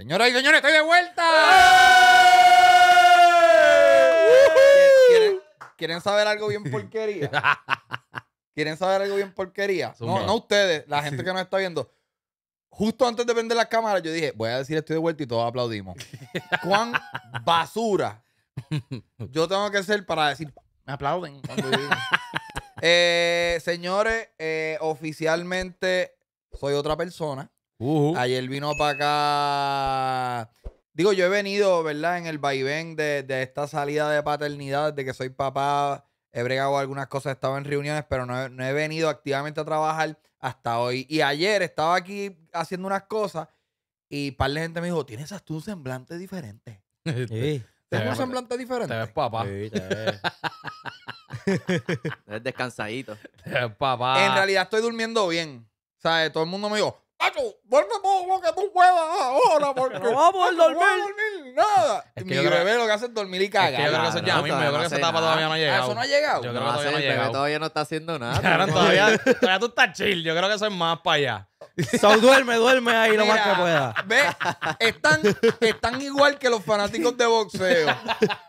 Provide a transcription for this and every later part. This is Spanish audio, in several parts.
Señoras y señores, estoy de vuelta. ¿Quieren, saber algo bien porquería? ¿Quieren saber algo bien porquería? No, no ustedes, la gente que nos está viendo. Justo antes de vender las cámaras, yo dije, voy a decir estoy de vuelta y todos aplaudimos. ¿Cuán basura yo tengo que ser para decir, me aplauden? Eh, señores, eh, oficialmente soy otra persona. Ayer vino para acá. Digo, yo he venido, ¿verdad? En el vaivén de, esta salida de paternidad, de que soy papá, he bregado algunas cosas, he estado en reuniones, pero no he, venido activamente a trabajar hasta hoy. Y ayer estaba aquí haciendo unas cosas y par de gente me dijo, tienes hasta un semblante diferente. Este, sí. Tienes un semblante diferente. Te ves papá. Sí, descansadito. Te papá. En realidad estoy durmiendo bien. O sea, todo el mundo me dijo, ¡Acho! ¡Vuelve todo lo que tú puedas ahora porque no vamos a dormir. nada. Es Mi bebé lo que hace es dormir y cagar. yo creo que eso ah, ya No, Yo creo que esa todavía no ha llegado. Ah, eso no ha llegado. Yo creo que todavía no ha todavía no está haciendo nada. Claro, todavía, todavía tú estás chill. Yo creo que eso es más para allá. duerme, duerme ahí lo más que pueda. Ve, están, están igual que los fanáticos de boxeo.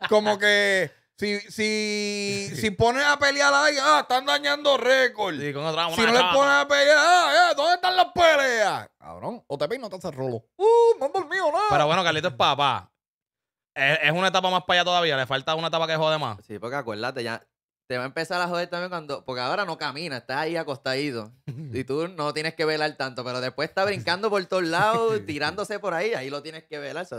Como que si, si, si pones a pelear ah, están dañando récord. si no le pones a pelear, ah, eh, ¿dónde están las peleas? Cabrón, o te peino te hace rolo. Uh, mío, no. Pero bueno, Carlito es papá. Es, es, una etapa más para allá todavía. Le falta una etapa que jode más. Sí, porque acuérdate, ya te va a empezar a joder también cuando. Porque ahora no camina, estás ahí acostadito. y tú no tienes que velar tanto, pero después está brincando por todos lados, tirándose por ahí. Ahí lo tienes que velar. es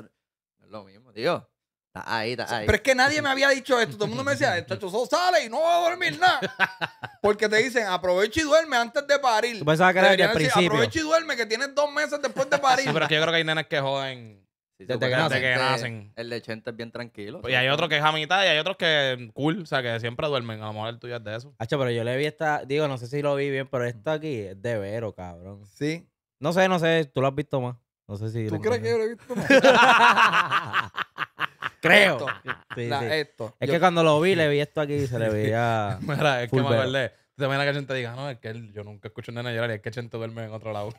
lo mismo, tío. Ahí está, ahí. Pero es que nadie me había dicho esto. Todo el mundo me decía, esto, solo sale y no va a dormir nada. Porque te dicen, aprovecha y duerme antes de parir. que era principio. Aprovecha y duerme que tienes dos meses después de parir. Sí, pero yo creo que hay nenes que joden desde, que, nacen, El es bien tranquilo. y hay otro que es a mitad y hay otros que cool, o sea, que siempre duermen. A lo mejor el tuyo es de eso. Hacho, pero yo le vi esta, digo, no sé si lo vi bien, pero esta aquí es de vero, cabrón. Sí. No sé, no sé, tú lo has visto más. No sé si. ¿Tú crees que yo lo he visto más? creo. Es que cuando lo vi, le vi esto aquí y se le veía. Mira, es que me acordé. Te imaginas que gente diga, ah, no, es que yo nunca escucho a nena llorar y es que Chente duerme en otro lado.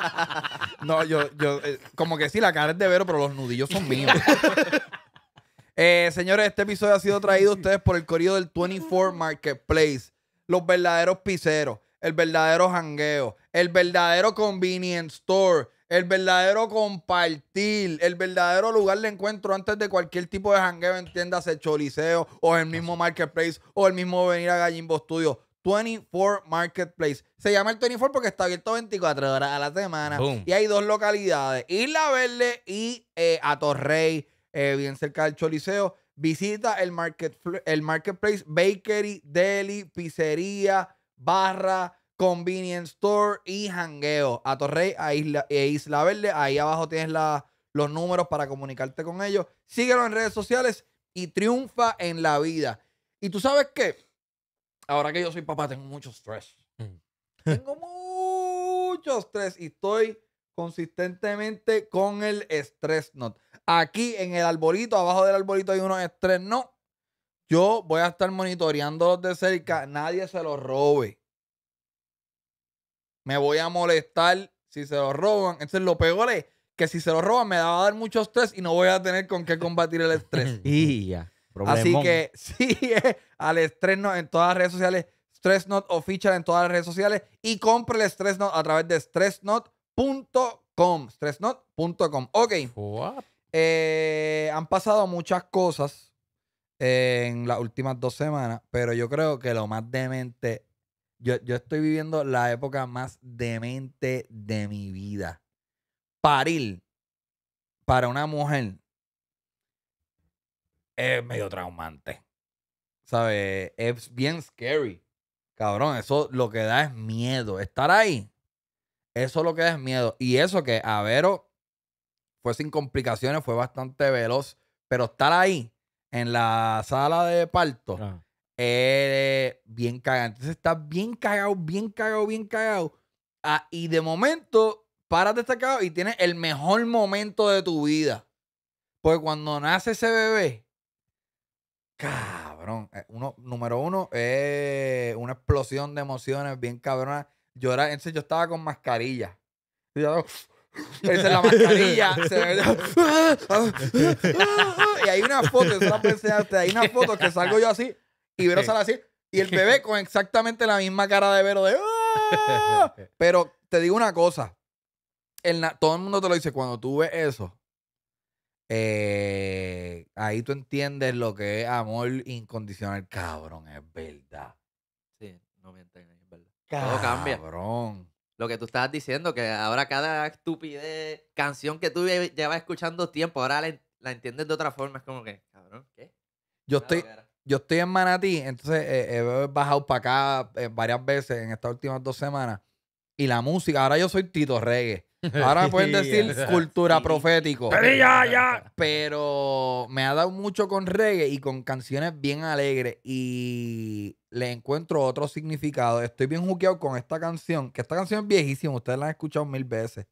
no, yo, yo, eh, como que sí, la cara es de Vero, pero los nudillos son míos. eh, señores, este episodio ha sido traído a ustedes por el corrido del 24 Marketplace. Los verdaderos piseros, el verdadero jangueo, el verdadero convenience store el verdadero compartir, el verdadero lugar de encuentro antes de cualquier tipo de jangueo, el choliseo o el mismo marketplace o el mismo venir a Gallimbo Studios. 24 Marketplace. Se llama el 24 porque está abierto 24 horas a la semana. Y hay dos localidades, Isla Verde y eh, Atorrey, eh, bien cerca del Choliseo. Visita el, market, el Marketplace, Bakery, Deli, Pizzería, Barra, Convenience Store y Hangueo. A Torrey a Isla, e Isla Verde. Ahí abajo tienes la, los números para comunicarte con ellos. Síguelo en redes sociales y triunfa en la vida. Y tú sabes qué? Ahora que yo soy papá, tengo mucho estrés. Mm. Tengo mucho estrés y estoy consistentemente con el estrés not. Aquí en el arbolito, abajo del arbolito hay unos estrés no. Yo voy a estar monitoreándolos de cerca. Nadie se los robe me voy a molestar si se lo roban. Entonces lo peor que si se lo roban me va a dar mucho estrés y no voy a tener con qué combatir el estrés. y ya. Así que sí, al estrés en todas las redes sociales, Stress o ficha en todas las redes sociales y compre el Stress a través de stressnot.com. Stressnot.com. Ok. Eh, han pasado muchas cosas en las últimas dos semanas, pero yo creo que lo más demente yo, estoy viviendo la época más demente de mi vida. Parir para una mujer es medio traumante. ¿Sabes? Es bien scary. Cabrón, eso lo que da es miedo. Estar ahí, eso lo que da es miedo. Y eso que a vero fue sin complicaciones, fue bastante veloz, pero estar ahí en la sala de parto, es bien cagado. Entonces estás bien cagado, bien cagado, bien cagado. Ah, y de momento, paras cagado y tienes el mejor momento de tu vida. Porque cuando nace ese bebé, cabrón, eh, uno, número uno, es eh, una explosión de emociones bien cabrona. Llorar, yo estaba con mascarilla. esa la mascarilla. y hay una foto, hay una foto que salgo yo así y Vero sale así. Y el bebé con exactamente la misma cara de Vero de... Ah". Pero te digo una cosa. El todo el mundo te lo dice. Cuando tú ves eso, eh, ahí tú entiendes lo que es amor incondicional. Cabrón, es verdad. Sí, no mienten, es verdad. Todo cambia. Cabrón. Lo que tú estabas diciendo, que ahora cada estupidez, canción que tú llevas escuchando tiempo, ahora la, entiendes de otra forma. Es como que, cabrón, ¿qué? Yo estoy yo estoy en Manatí, entonces eh, he bajado para acá eh, varias veces en estas últimas dos semanas. Y la música, ahora yo soy Tito Reggae. Ahora me pueden decir cultura profético. Pero me ha dado mucho con reggae y con canciones bien alegres. Y le encuentro otro significado. Estoy bien juqueado con esta canción. Que esta canción es viejísima. Ustedes la han escuchado mil veces.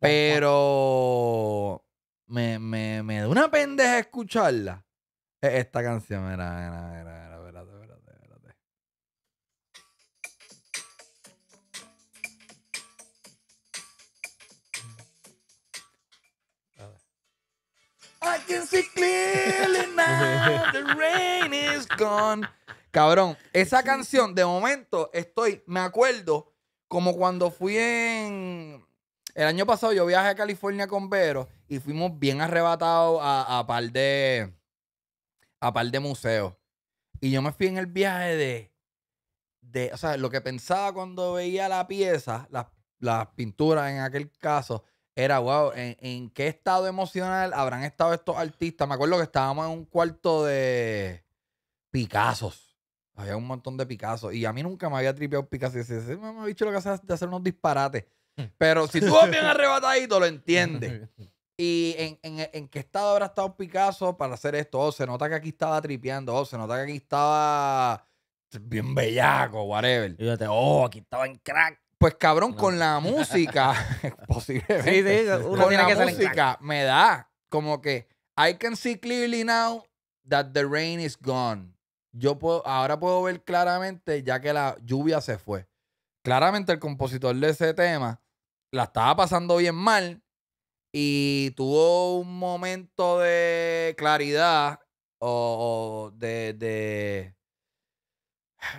Pero me, me da una pendeja escucharla. E-, esta canción, mira, era mira, mira, espérate, espérate, I can see clearly now, the rain is gone. Cabrón, esa canción, de momento, estoy, me acuerdo, como cuando fui en... El año pasado yo viajé a California con Vero y fuimos bien arrebatados a, a par de a par de museos. Y yo me fui en el viaje de, de o sea, lo que pensaba cuando veía la pieza, las la pinturas en aquel caso, era, wow, ¿en, qué estado emocional habrán estado estos artistas? Me acuerdo que estábamos en un cuarto de Picassos. Había un montón de Picassos. Y a mí nunca me había tripeado Picasso. Y me ha dicho lo que hace de hacer unos disparates. Hmm. Pero si tú vas bien arrebatadito, lo entiendes y e, en, qué estado habrá estado Picasso para hacer esto. Oh, se nota que aquí estaba tripeando, oh, se nota que aquí estaba bien bellaco, whatever. Y oh, aquí estaba en crack. Pues cabrón, con la música, posiblemente. Sí, sí, con la música me da como que I can see clearly now that the rain is gone. Yo puedo, ahora puedo ver claramente ya que la lluvia se fue. Claramente el compositor de ese tema la estaba pasando bien mal y tuvo un momento de claridad o, de,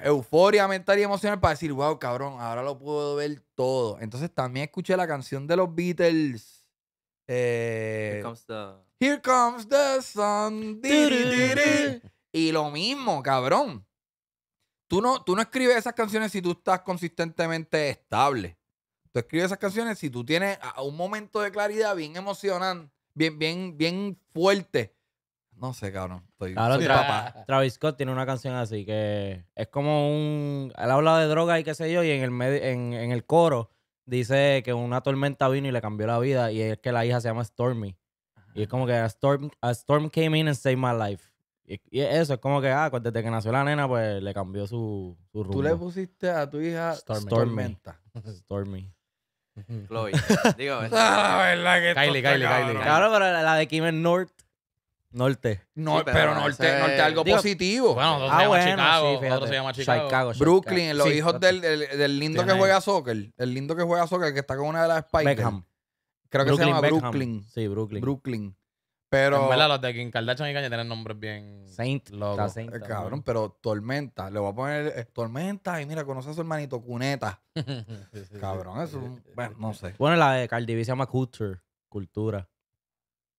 euforia mental y emocional para decir, wow, cabrón, ahora lo puedo ver todo. Entonces también escuché la canción de los Beatles. Here, eh, comes the... Here, comes the... sun. Y lo mismo, cabrón. Tú no, tú no escribes esas canciones si tú estás consistentemente estable escribe escribes esas canciones si tú tienes un momento de claridad bien emocionante, bien, bien, bien fuerte. No sé, cabrón. Travis Scott tiene una canción así que es como un. Él habla de droga y qué sé yo, y en el, en, en el coro dice que una tormenta vino y le cambió la vida, y es que la hija se llama Stormy. Y es como que storm, a storm came in and saved my life. Y, eso es como que, ah, pues, desde que nació la nena, pues le cambió su, su rumbo. Tú le pusiste a tu hija Stormy. Tormenta. Stormy. Chloe. Digo, la ah, eh. verdad que Kylie, Kylie, Kylie. Claro, pero la de Kim es North. Norte. No, pero, norte, es norte algo positivo. Bueno, otro ah, se llama Chicago, sí, otro se llama Chicago. Brooklyn, los hijos del, del, lindo que juega soccer, el lindo que juega soccer que está con una de las Spikers. Creo que se llama Brooklyn. Sí, Brooklyn. Brooklyn. Pero. En verdad, los de Kim y Kanye tienen nombres bien. Saint. Eh, cabrón, pero Tormenta. Le voy a poner eh, Tormenta y mira, conoce a su hermanito Cuneta. cabrón, eso. Bueno, no sé. Bueno, la de Cardi B se llama Culture. Cultura.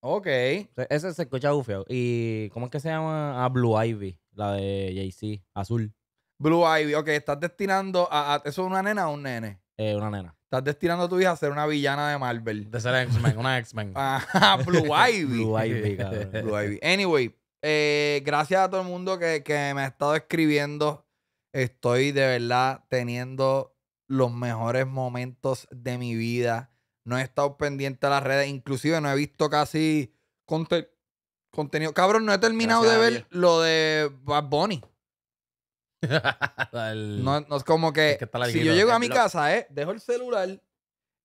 Ok. Ese se escucha bufeo. ¿Y cómo es que se llama? a ah, Blue Ivy. La de Jay-Z. Azul. Blue Ivy. Ok, estás destinando a, a, ¿Eso es una nena o un nene? Eh, una nena. Estás destinando a tu hija a ser una villana de Marvel. De ser X-Men, una X-Men. Blue Ivy. Blue Ivy, cabrón. Anyway, eh, gracias a todo el mundo que, me ha estado escribiendo. Estoy de verdad teniendo los mejores momentos de mi vida. No he estado pendiente a las redes. Inclusive no he visto casi contenido. Cabrón, no he terminado de ver lo de Bad Bunny. no, es como que, si yo llego a mi casa, eh, dejo el celular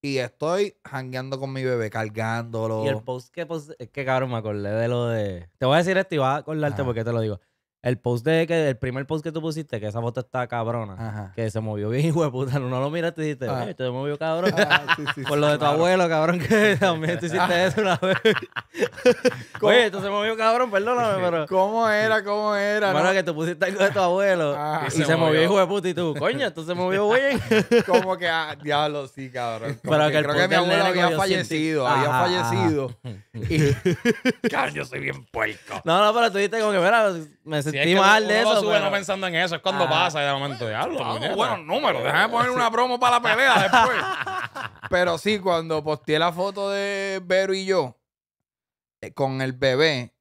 y estoy hangueando con mi bebé, cargándolo. Y el post que, pues, es que cabrón, me acordé de lo de. Te voy a decir esto y vas a acordarte porque te lo digo. El post de que el primer post que tú pusiste, que esa foto está cabrona, que se movió bien, hijo de puta. No lo miraste y dijiste, tú ah. te este movió cabrón. Ah, Por lo de tu abuelo, cabrón, que también tú hiciste eso una vez. Oye, esto se movió cabrón, perdóname, pero. ¿Cómo era? ¿Cómo era? Bueno, que tú pusiste algo de tu abuelo ah. y, se, movió. hijo de puta, y tú, coño, esto se movió bien. Como que, diablo, sí, cabrón. pero que, el creo que mi abuelo había fallecido, había fallecido. Y. yo soy bien puerco. No, no, pero tú dijiste como que, mira, me y es mal de eso. no pensando en eso, es cuando pasa ah. pasa de momento de algo. Bueno, buenos números, déjame poner una promo para la pelea después. pero sí, cuando posteé la foto de Vero y yo eh, con el bebé,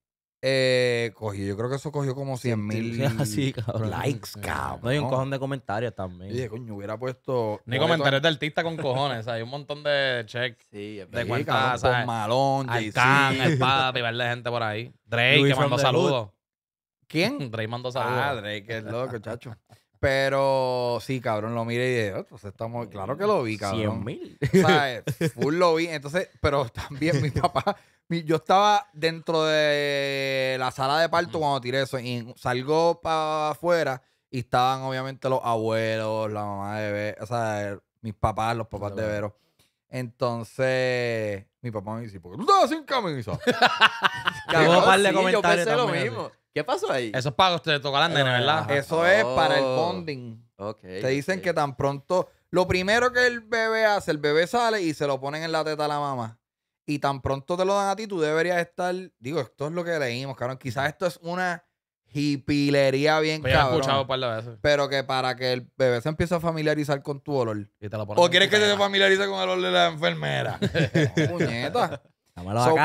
eh, yo creo que eso cogió como 100 mil likes, cabrón. No hay un cojón de comentarios también. Oye, coño, hubiera puesto. Ni comentarios de artista con cojones. hay un montón de checks Sí, de cuentas. Malón, Alcán, el papi, ver de gente por ahí. Drake, que mandó saludos. ¿Quién? Drake mandó saludos. Ah, Drake loco, chacho. Pero sí, cabrón, lo miré y dije, oh, pues estamos, claro que lo vi, cabrón. 100 mil. ¿Sabes? Full lo vi. Entonces, pero también mi papá, yo estaba dentro de la sala de parto cuando tiré eso y salgo para afuera y estaban obviamente los abuelos, la mamá de Vero, o sea, mis papás, los papás de Vero. Entonces, mi papá me dice, ¿por qué tú estabas sin camisa? yo pensé lo mismo. ¿Qué pasó ahí? Esos pagos te usted toca la nena, ¿verdad? Ah, eso es para el oh. bonding. Okay, Te dicen que tan pronto. Lo primero que el bebé hace, el bebé sale y se lo ponen en la teta a la mamá y tan pronto te lo dan a ti, tú deberías estar. Digo, esto es lo que leímos, cabrón. Quizás esto es una hipilería bien pues he Escuchado par de veces. Pero que para que el bebé se empiece a familiarizar con tu olor. o quieres que se familiarice con el olor de la enfermera. puñeta.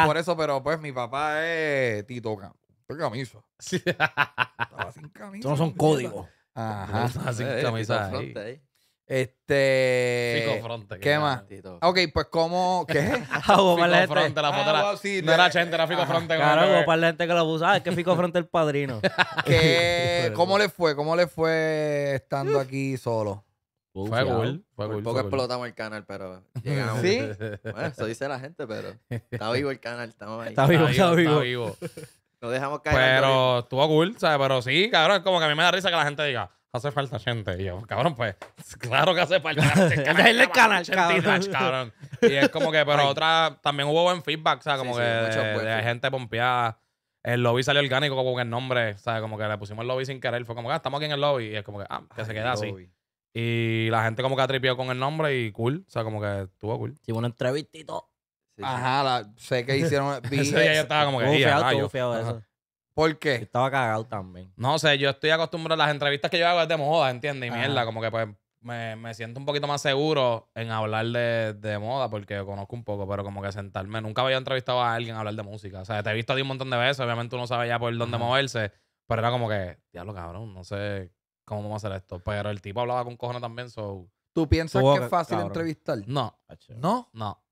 por eso, pero pues mi papá es Tito Campo camisa. Estaba sin camisa. Estos no son códigos. Ajá. Estaba sin camisa. Ahí. Este. Fico Fronte. ¿Qué más? Ok, pues cómo. ¿Qué? Ah, Fico Fronte, la foto ah, no era gente, era Fico Fronte. Claro, para la gente que lo usa ah, es que Fico Fronte el padrino. ¿Cómo le fue? ¿Cómo le fue estando aquí solo? fue cool, fue cool. Poco explotamos el canal, pero ¿Sí? Bueno, eso dice la gente, pero está vivo el canal, estamos ahí. está vivo. Está vivo. Está vivo. No dejamos caer. Pero estuvo cool, ¿sabes? Pero sí, cabrón, como que a mí me da risa que la gente diga, hace falta gente. Y yo, cabrón, pues, claro que hace falta. el cabrón. Y es como que, pero otra, también hubo buen feedback, ¿sabes? Como que la gente pompeada. El lobby salió orgánico como que el nombre, ¿sabes? Como que le pusimos el lobby sin querer. Fue como que, ah, estamos aquí en el lobby. Y es como que, ah, que se queda así. Y la gente como que atripió con el nombre y cool. O sea, como que estuvo cool. Sí, una entrevistito. Ajá, sé que hicieron. yo estaba como que. eso. ¿Por qué? estaba cagado también. No sé, yo estoy acostumbrado a las entrevistas que yo hago es de moda, ¿entiendes? Y mierda, como que pues me, siento un poquito más seguro en hablar de, moda porque conozco un poco, pero como que sentarme. Nunca había entrevistado a alguien a hablar de música. O sea, te he visto a ti un montón de veces, obviamente uno sabe ya por dónde moverse, pero era como que, diablo cabrón, no sé cómo vamos a hacer esto. Pero el tipo hablaba con cojones también, so. ¿Tú piensas que es fácil entrevistar? No, No. No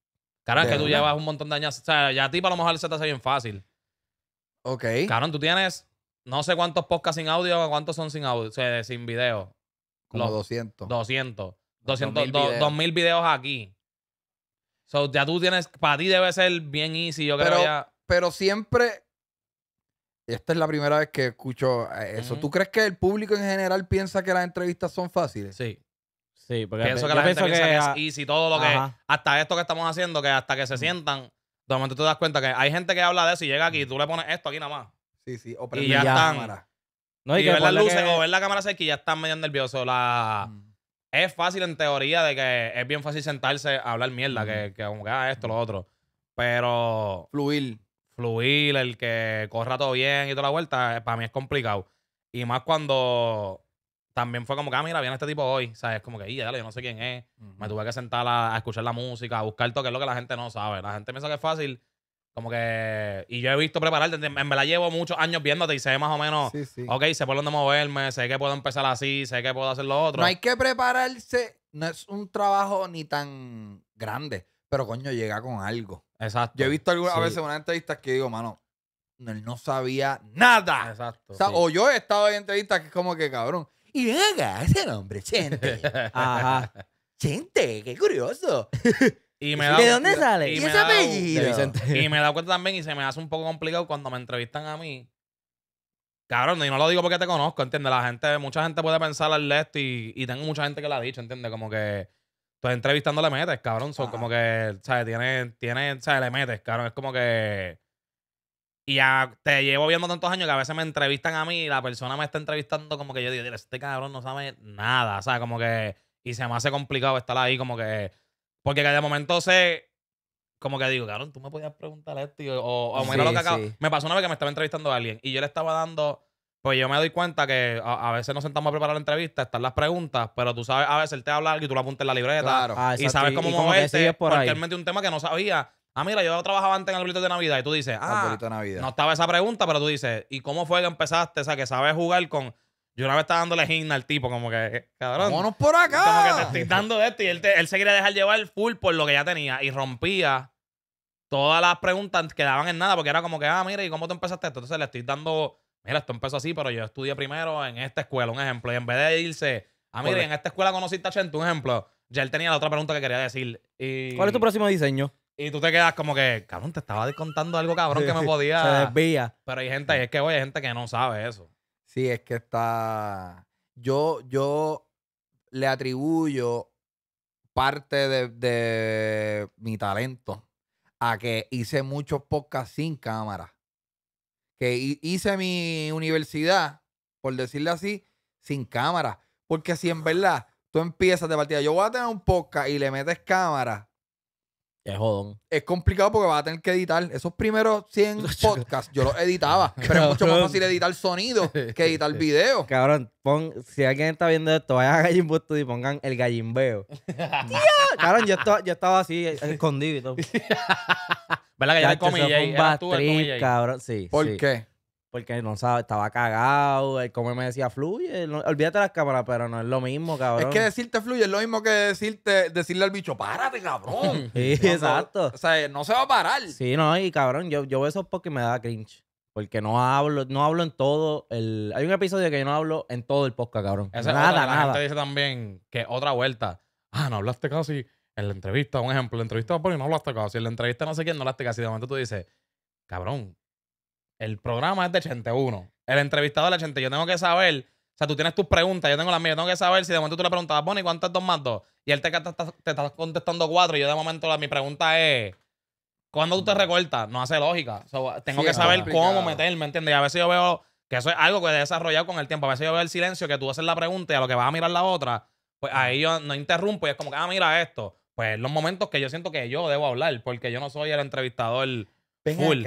es que tú llevas un montón de años. O sea, ya a ti para lo mejor se te hace bien fácil. Ok. Claro, tú tienes no sé cuántos podcasts sin audio, cuántos son sin audio, o sea, sin video. Como los, 200. 200. 200, 2000, videos. 2000 videos aquí. ya tú tienes, para ti debe ser bien easy, yo creo pero, Pero siempre, esta es la primera vez que escucho eso. ¿Tú crees que el público en general piensa que las entrevistas son fáciles? Sí. Sí, porque pienso que la gente piensa que, es easy todo lo que. Hasta esto que estamos haciendo, que hasta que se sientan, de momento tú te das cuenta que hay gente que habla de eso y llega aquí y tú le pones esto aquí nada más. Sí, sí, o y ya, están. No, y, ver las luces o ver la cámara cerca y ya están medio nerviosos. La... Mm. Es fácil en teoría de que es bien fácil sentarse a hablar mierda, que, mm. que como ah, esto, lo otro. Pero. Fluir. Fluir, el que corra todo bien y toda la vuelta, eh, para mí es complicado. Y más cuando también fue como que, ah, mira, viene este tipo hoy, ¿sabes? Como que, y dale, yo no sé quién es. Me tuve que sentar a, escuchar la música, a buscar todo, lo que la gente no sabe. La gente piensa que es fácil, como que. Y yo he visto prepararte, en la llevo muchos años viéndote y sé más o menos, ok, sé por dónde moverme, sé que puedo empezar así, sé que puedo hacer lo otro. No hay que prepararse, no es un trabajo ni tan grande, pero coño, llega con algo. Exacto. Yo he visto algunas a veces unas entrevistas que digo, mano, él no sabía nada. Exacto. O, o yo he estado en entrevistas que es como que, cabrón y acá, ese nombre, gente Ajá. gente qué curioso. Y ¿De dónde sale? ¿Y, ese apellido? Y me he cuenta también, y se me hace un poco complicado cuando me entrevistan a mí. Cabrón, y no lo digo porque te conozco, ¿entiendes? La gente, mucha gente puede pensar al Lesto y, tengo mucha gente que lo ha dicho, ¿entiendes? Como que tú entrevistándole metes, cabrón. Son como que, ¿sabes? Tiene, tiene, ¿sabes? Le metes, cabrón. Es como que y ya te llevo viendo tantos años que a veces me entrevistan a mí y la persona me está entrevistando como que yo digo, este cabrón no sabe nada, o sea, como que... Y se me hace complicado estar ahí como que... Porque que de momento sé... Como que digo, cabrón, tú me podías preguntar esto. Y, o, lo que Me pasó una vez que me estaba entrevistando a alguien y yo le estaba dando... Pues yo me doy cuenta que a, veces nos sentamos a preparar la entrevista, están las preguntas, pero tú sabes, a veces él te habla algo y tú lo apuntas en la libreta. Claro. Ah, y sabes cómo y moverte. Por ahí. él un tema que no sabía Ah, mira, yo trabajaba antes en el arbolitos de Navidad y tú dices, ah, de Navidad. no estaba esa pregunta, pero tú dices, ¿y cómo fue que empezaste? O sea, que sabes jugar con... Yo una vez estaba dándole himna al tipo, como que, eh, cabrón. ¡Vámonos por acá! Como que te estoy dando esto y él, él se quería dejar llevar el full por lo que ya tenía y rompía todas las preguntas que daban en nada porque era como que, ah, mira, ¿y cómo tú empezaste esto? Entonces le estoy dando, mira, esto empezó así, pero yo estudié primero en esta escuela, un ejemplo. Y en vez de irse, ah, mira, en esta escuela conociste a Chente, un ejemplo, ya él tenía la otra pregunta que quería decir. ¿Cuál es tu próximo diseño? Y tú te quedas como que, cabrón, te estaba descontando algo, cabrón, que me podía. Se desvía. Pero hay gente, es que, hay gente que no sabe eso. Sí, es que está. Yo, yo le atribuyo parte de, mi talento a que hice muchos podcasts sin cámara. Que hice mi universidad, por decirlo así, sin cámara. Porque si en verdad tú empiezas de partida, yo voy a tener un podcast y le metes cámara, es jodón. Es complicado porque vas a tener que editar. Esos primeros 100 podcasts yo los editaba. pero es mucho más fácil editar sonido que editar video. Cabrón, pon, si alguien está viendo esto, vayan a Gallimbo y pongan el gallimbeo. Cabrón, yo, estaba, así, escondido y todo. ¿Verdad que ya comí un cabrón. Sí. ¿Por qué? Porque no sabe, estaba cagado, él como me decía, fluye, olvídate las cámaras, pero no es lo mismo, cabrón. Es que decirte fluye es lo mismo que decirte, decirle al bicho, párate, cabrón. sí, exacto. O sea, no se va a parar. Sí, no, y cabrón, yo, yo veo esos porque me da cringe. Porque no hablo, no hablo en todo el. Hay un episodio que yo no hablo en todo el podcast, cabrón. nada, nada. La gente dice también que otra vuelta. Ah, no hablaste casi en la entrevista, un ejemplo, la entrevista a no hablaste casi, en la entrevista no sé quién no hablaste casi. De momento tú dices, cabrón, el programa es de 81. El entrevistador es de 80. Yo tengo que saber. O sea, tú tienes tus preguntas, yo tengo las mías. Yo tengo que saber si de momento tú le preguntabas, Bonnie ¿y cuánto es 2 más 2? Y él te, está contestando cuatro Y yo de momento la, mi pregunta es, ¿cuándo tú te mm. recortas? No hace lógica. tengo que saber cómo meterme, ¿entiendes? Y a veces yo veo que eso es algo que he desarrollado con el tiempo. A veces yo veo el silencio, que tú haces la pregunta y a lo que vas a mirar la otra, pues mm. ahí yo no interrumpo y es como que, ah, mira esto. Pues los momentos que yo siento que yo debo hablar, porque yo no soy el entrevistador full.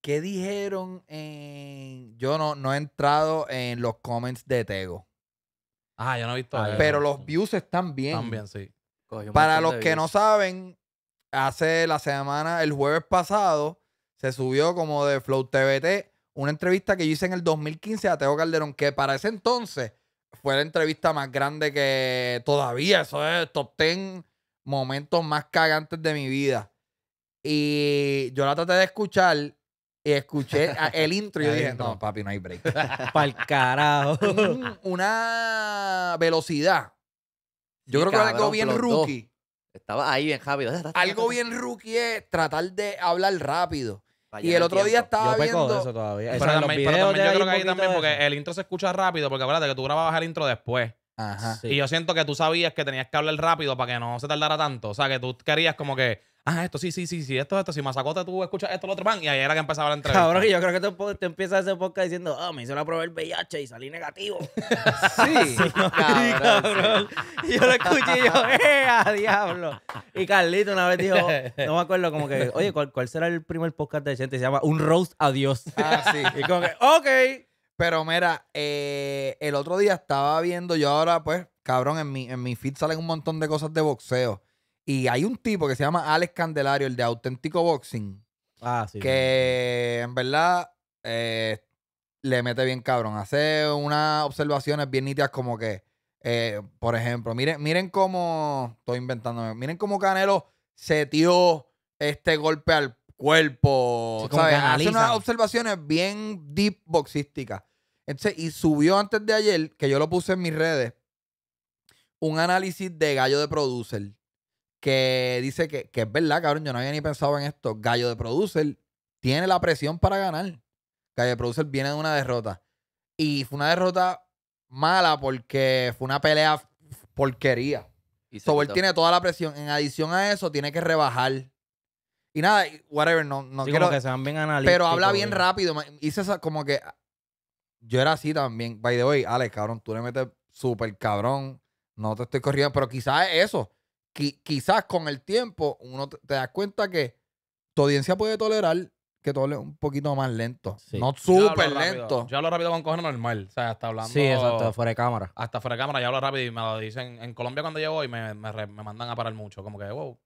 ¿Qué dijeron en.? Yo no, no he entrado en los comments de Tego. Ah, yo no he visto. Ah, pero los views están bien. también sí. Para los que no saben, hace la semana, el jueves pasado, se subió como de Flow TVT una entrevista que yo hice en el 2015 a Tego Calderón, que para ese entonces fue la entrevista más grande que todavía, eso es top 10 momentos más cagantes de mi vida. Y yo la traté de escuchar y escuché el intro y yo dije, no, papi, no hay break. Para el carajo. una velocidad. Yo creo que era algo bien rookie. Estaba ahí bien rápido. Algo bien rookie es tratar de hablar rápido. Y el otro día estaba Yo peco de eso todavía. Pero también, yo creo que ahí también, porque el intro se escucha rápido, porque acuérdate que tú grababas el intro después. Ajá. Y yo siento que tú sabías que tenías que hablar rápido para que no se tardara tanto. O sea, que tú querías como que ah, esto sí, sí, sí, sí, esto, esto, si Mazacote tú escuchas esto, lo otro, pan, y ahí era que empezaba la entrevista. Cabrón, yo creo que te, te empiezas ese podcast diciendo, ah, oh, me hicieron la prueba el VIH y salí negativo. sí, sí, cabrón. Y yo lo escuché y yo, ¡eh, a diablo! Y Carlito una vez dijo, no me acuerdo, como que, oye, ¿cuál, será el primer podcast de gente? Se llama Un Roast Adiós. Ah, sí. Y como que, ok. Pero mira, eh, el otro día estaba viendo, yo ahora, pues, cabrón, en mi, en mi feed salen un montón de cosas de boxeo. Y hay un tipo que se llama Alex Candelario, el de Auténtico Boxing. Ah, sí. Que en verdad eh, le mete bien cabrón. Hace unas observaciones bien nítidas como que, eh, por ejemplo, miren, miren cómo, estoy inventando. miren cómo Canelo dio este golpe al cuerpo. Hace unas observaciones bien deep boxísticas. Entonces, y subió antes de ayer, que yo lo puse en mis redes, un análisis de Gallo de Producer que dice que, que, es verdad, cabrón, yo no había ni pensado en esto. Gallo de Producer tiene la presión para ganar. Gallo de Producer viene de una derrota. Y fue una derrota mala porque fue una pelea porquería. Y tiene toda la presión. En adición a eso, tiene que rebajar. Y nada, whatever, no, no quiero. que sean bien Pero habla bien rápido. Hice esa, como que. Ah, yo era así también. By the way, Alex, cabrón, tú le metes súper cabrón. No te estoy corriendo, pero quizás eso quizás con el tiempo uno te das cuenta que tu audiencia puede tolerar que todo un poquito más lento. No súper lento. Yo hablo rápido con cojones normal. O sea, hasta hablando. Sí, exacto, fuera de cámara. Hasta fuera de cámara, yo hablo rápido y me lo dicen. En Colombia, cuando llego y me, me mandan a parar mucho. Como que, wow,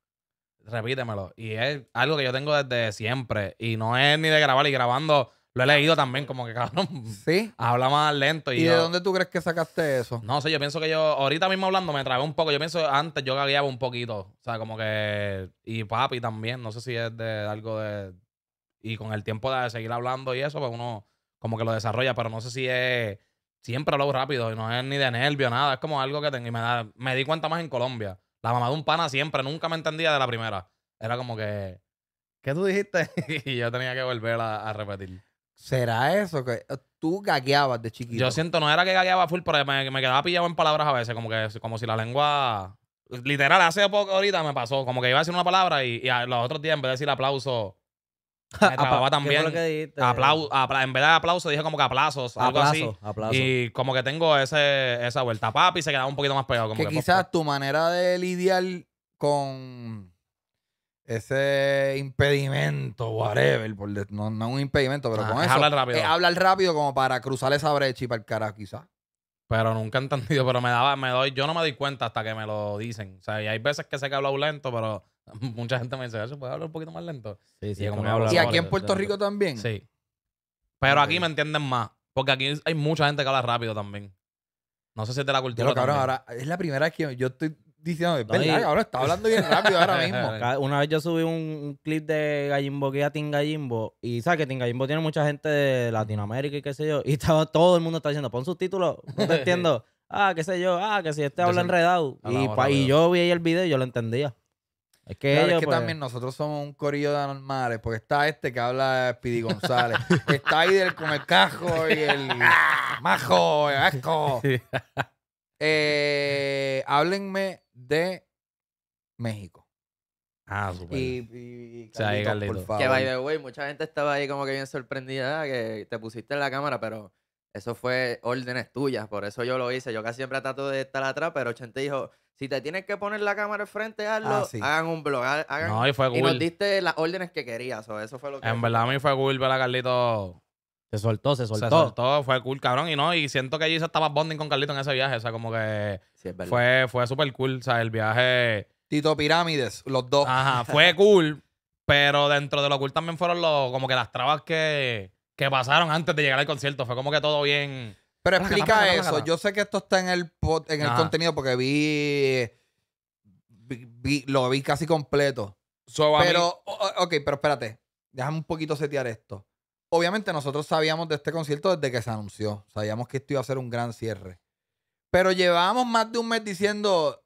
repítemelo. Y es algo que yo tengo desde siempre. Y no es ni de grabar y grabando lo he leído también, como que cabrón. Sí. Habla más lento. ¿Y, de dónde tú crees que sacaste eso? No sé, yo pienso que yo, ahorita mismo hablando, me trabé un poco. Yo pienso antes yo gagueaba un poquito. O sea, como que. Y papi también. No sé si es de algo de. Y con el tiempo de seguir hablando y eso, pues uno como que lo desarrolla, pero no sé si es. Siempre hablo rápido y no es ni de nervio, nada. Es como algo que tengo. Y me, da, me di cuenta más en Colombia. La mamá de un pana siempre, nunca me entendía de la primera. Era como que. ¿Qué tú dijiste? y yo tenía que volver a, a repetir. ¿Será eso? que eh, Tú gagueabas de chiquito. Yo siento, no era que gagueaba full, pero me, quedaba pillado en palabras a veces, como que como si la lengua. Literal, hace poco ahorita me pasó, como que iba a decir una palabra y, a los otros días, en vez de decir aplauso, me también. Lo en vez de aplauso, dije como que aplazos, algo así. Y como que tengo ese, esa vuelta. Papi se quedaba un poquito más pegado. que quizás pues, pues. tu manera de lidiar con ese impedimento, whatever, no, no un impedimento, pero ah, con eso. Hablar rápido. Es hablar rápido como para cruzar esa brecha y para el carajo, quizás. Pero nunca he entendido, pero me daba, me doy, yo no me doy cuenta hasta que me lo dicen. O sea, y hay veces que sé que he lento, pero mucha gente me dice, Se puede hablar un poquito más lento. Sí, sí, y, y aquí en Puerto Rico también. Sí. Pero aquí me entienden más. Porque aquí hay mucha gente que habla rápido también. No sé si es de la cultura. Pero cabrón, ahora es la primera vez que yo estoy diciendo, es ahora está hablando bien rápido ahora mismo. Una vez yo subí un, clip de Gallimbo que a y sabes que Gallimbo tiene mucha gente de Latinoamérica y qué sé yo, y estaba, todo el mundo está diciendo, pon subtítulos, no te entiendo, ah, qué sé yo, ah, que si este habla enredado. y, yo vi ahí el video y yo lo entendía. Es que, pues también nosotros somos un corillo de anormales, porque está este que habla de González, está ahí del, con el cajo y el majo, el asco. Eh, háblenme de México. Ah, super. Y, y, por favor. Que by the way, mucha gente estaba ahí como que bien sorprendida que te pusiste en la cámara, pero eso fue órdenes tuyas, por eso yo lo hice. Yo casi siempre trato de estar atrás, pero Chente dijo, si te tienes que poner la cámara al frente, hazlo, ah, hagan un blog, y, y nos diste las órdenes que querías, o eso fue lo que... En verdad a mí fue cool ver Carlito se soltó, se soltó. Se soltó, fue cool, cabrón. Y no, y siento que allí se estaba bonding con Carlito en ese viaje. O sea, como que sí, fue, fue súper cool. O sea, el viaje. Tito Pirámides, los dos. Ajá, fue cool. pero dentro de lo cool también fueron los, como que las trabas que, pasaron antes de llegar al concierto. Fue como que todo bien. Pero explica eso. Yo sé que esto está en el, en el contenido porque vi, vi, Lo vi casi completo. pero, ok, pero espérate. Déjame un poquito setear esto obviamente nosotros sabíamos de este concierto desde que se anunció. Sabíamos que esto iba a ser un gran cierre. Pero llevábamos más de un mes diciendo.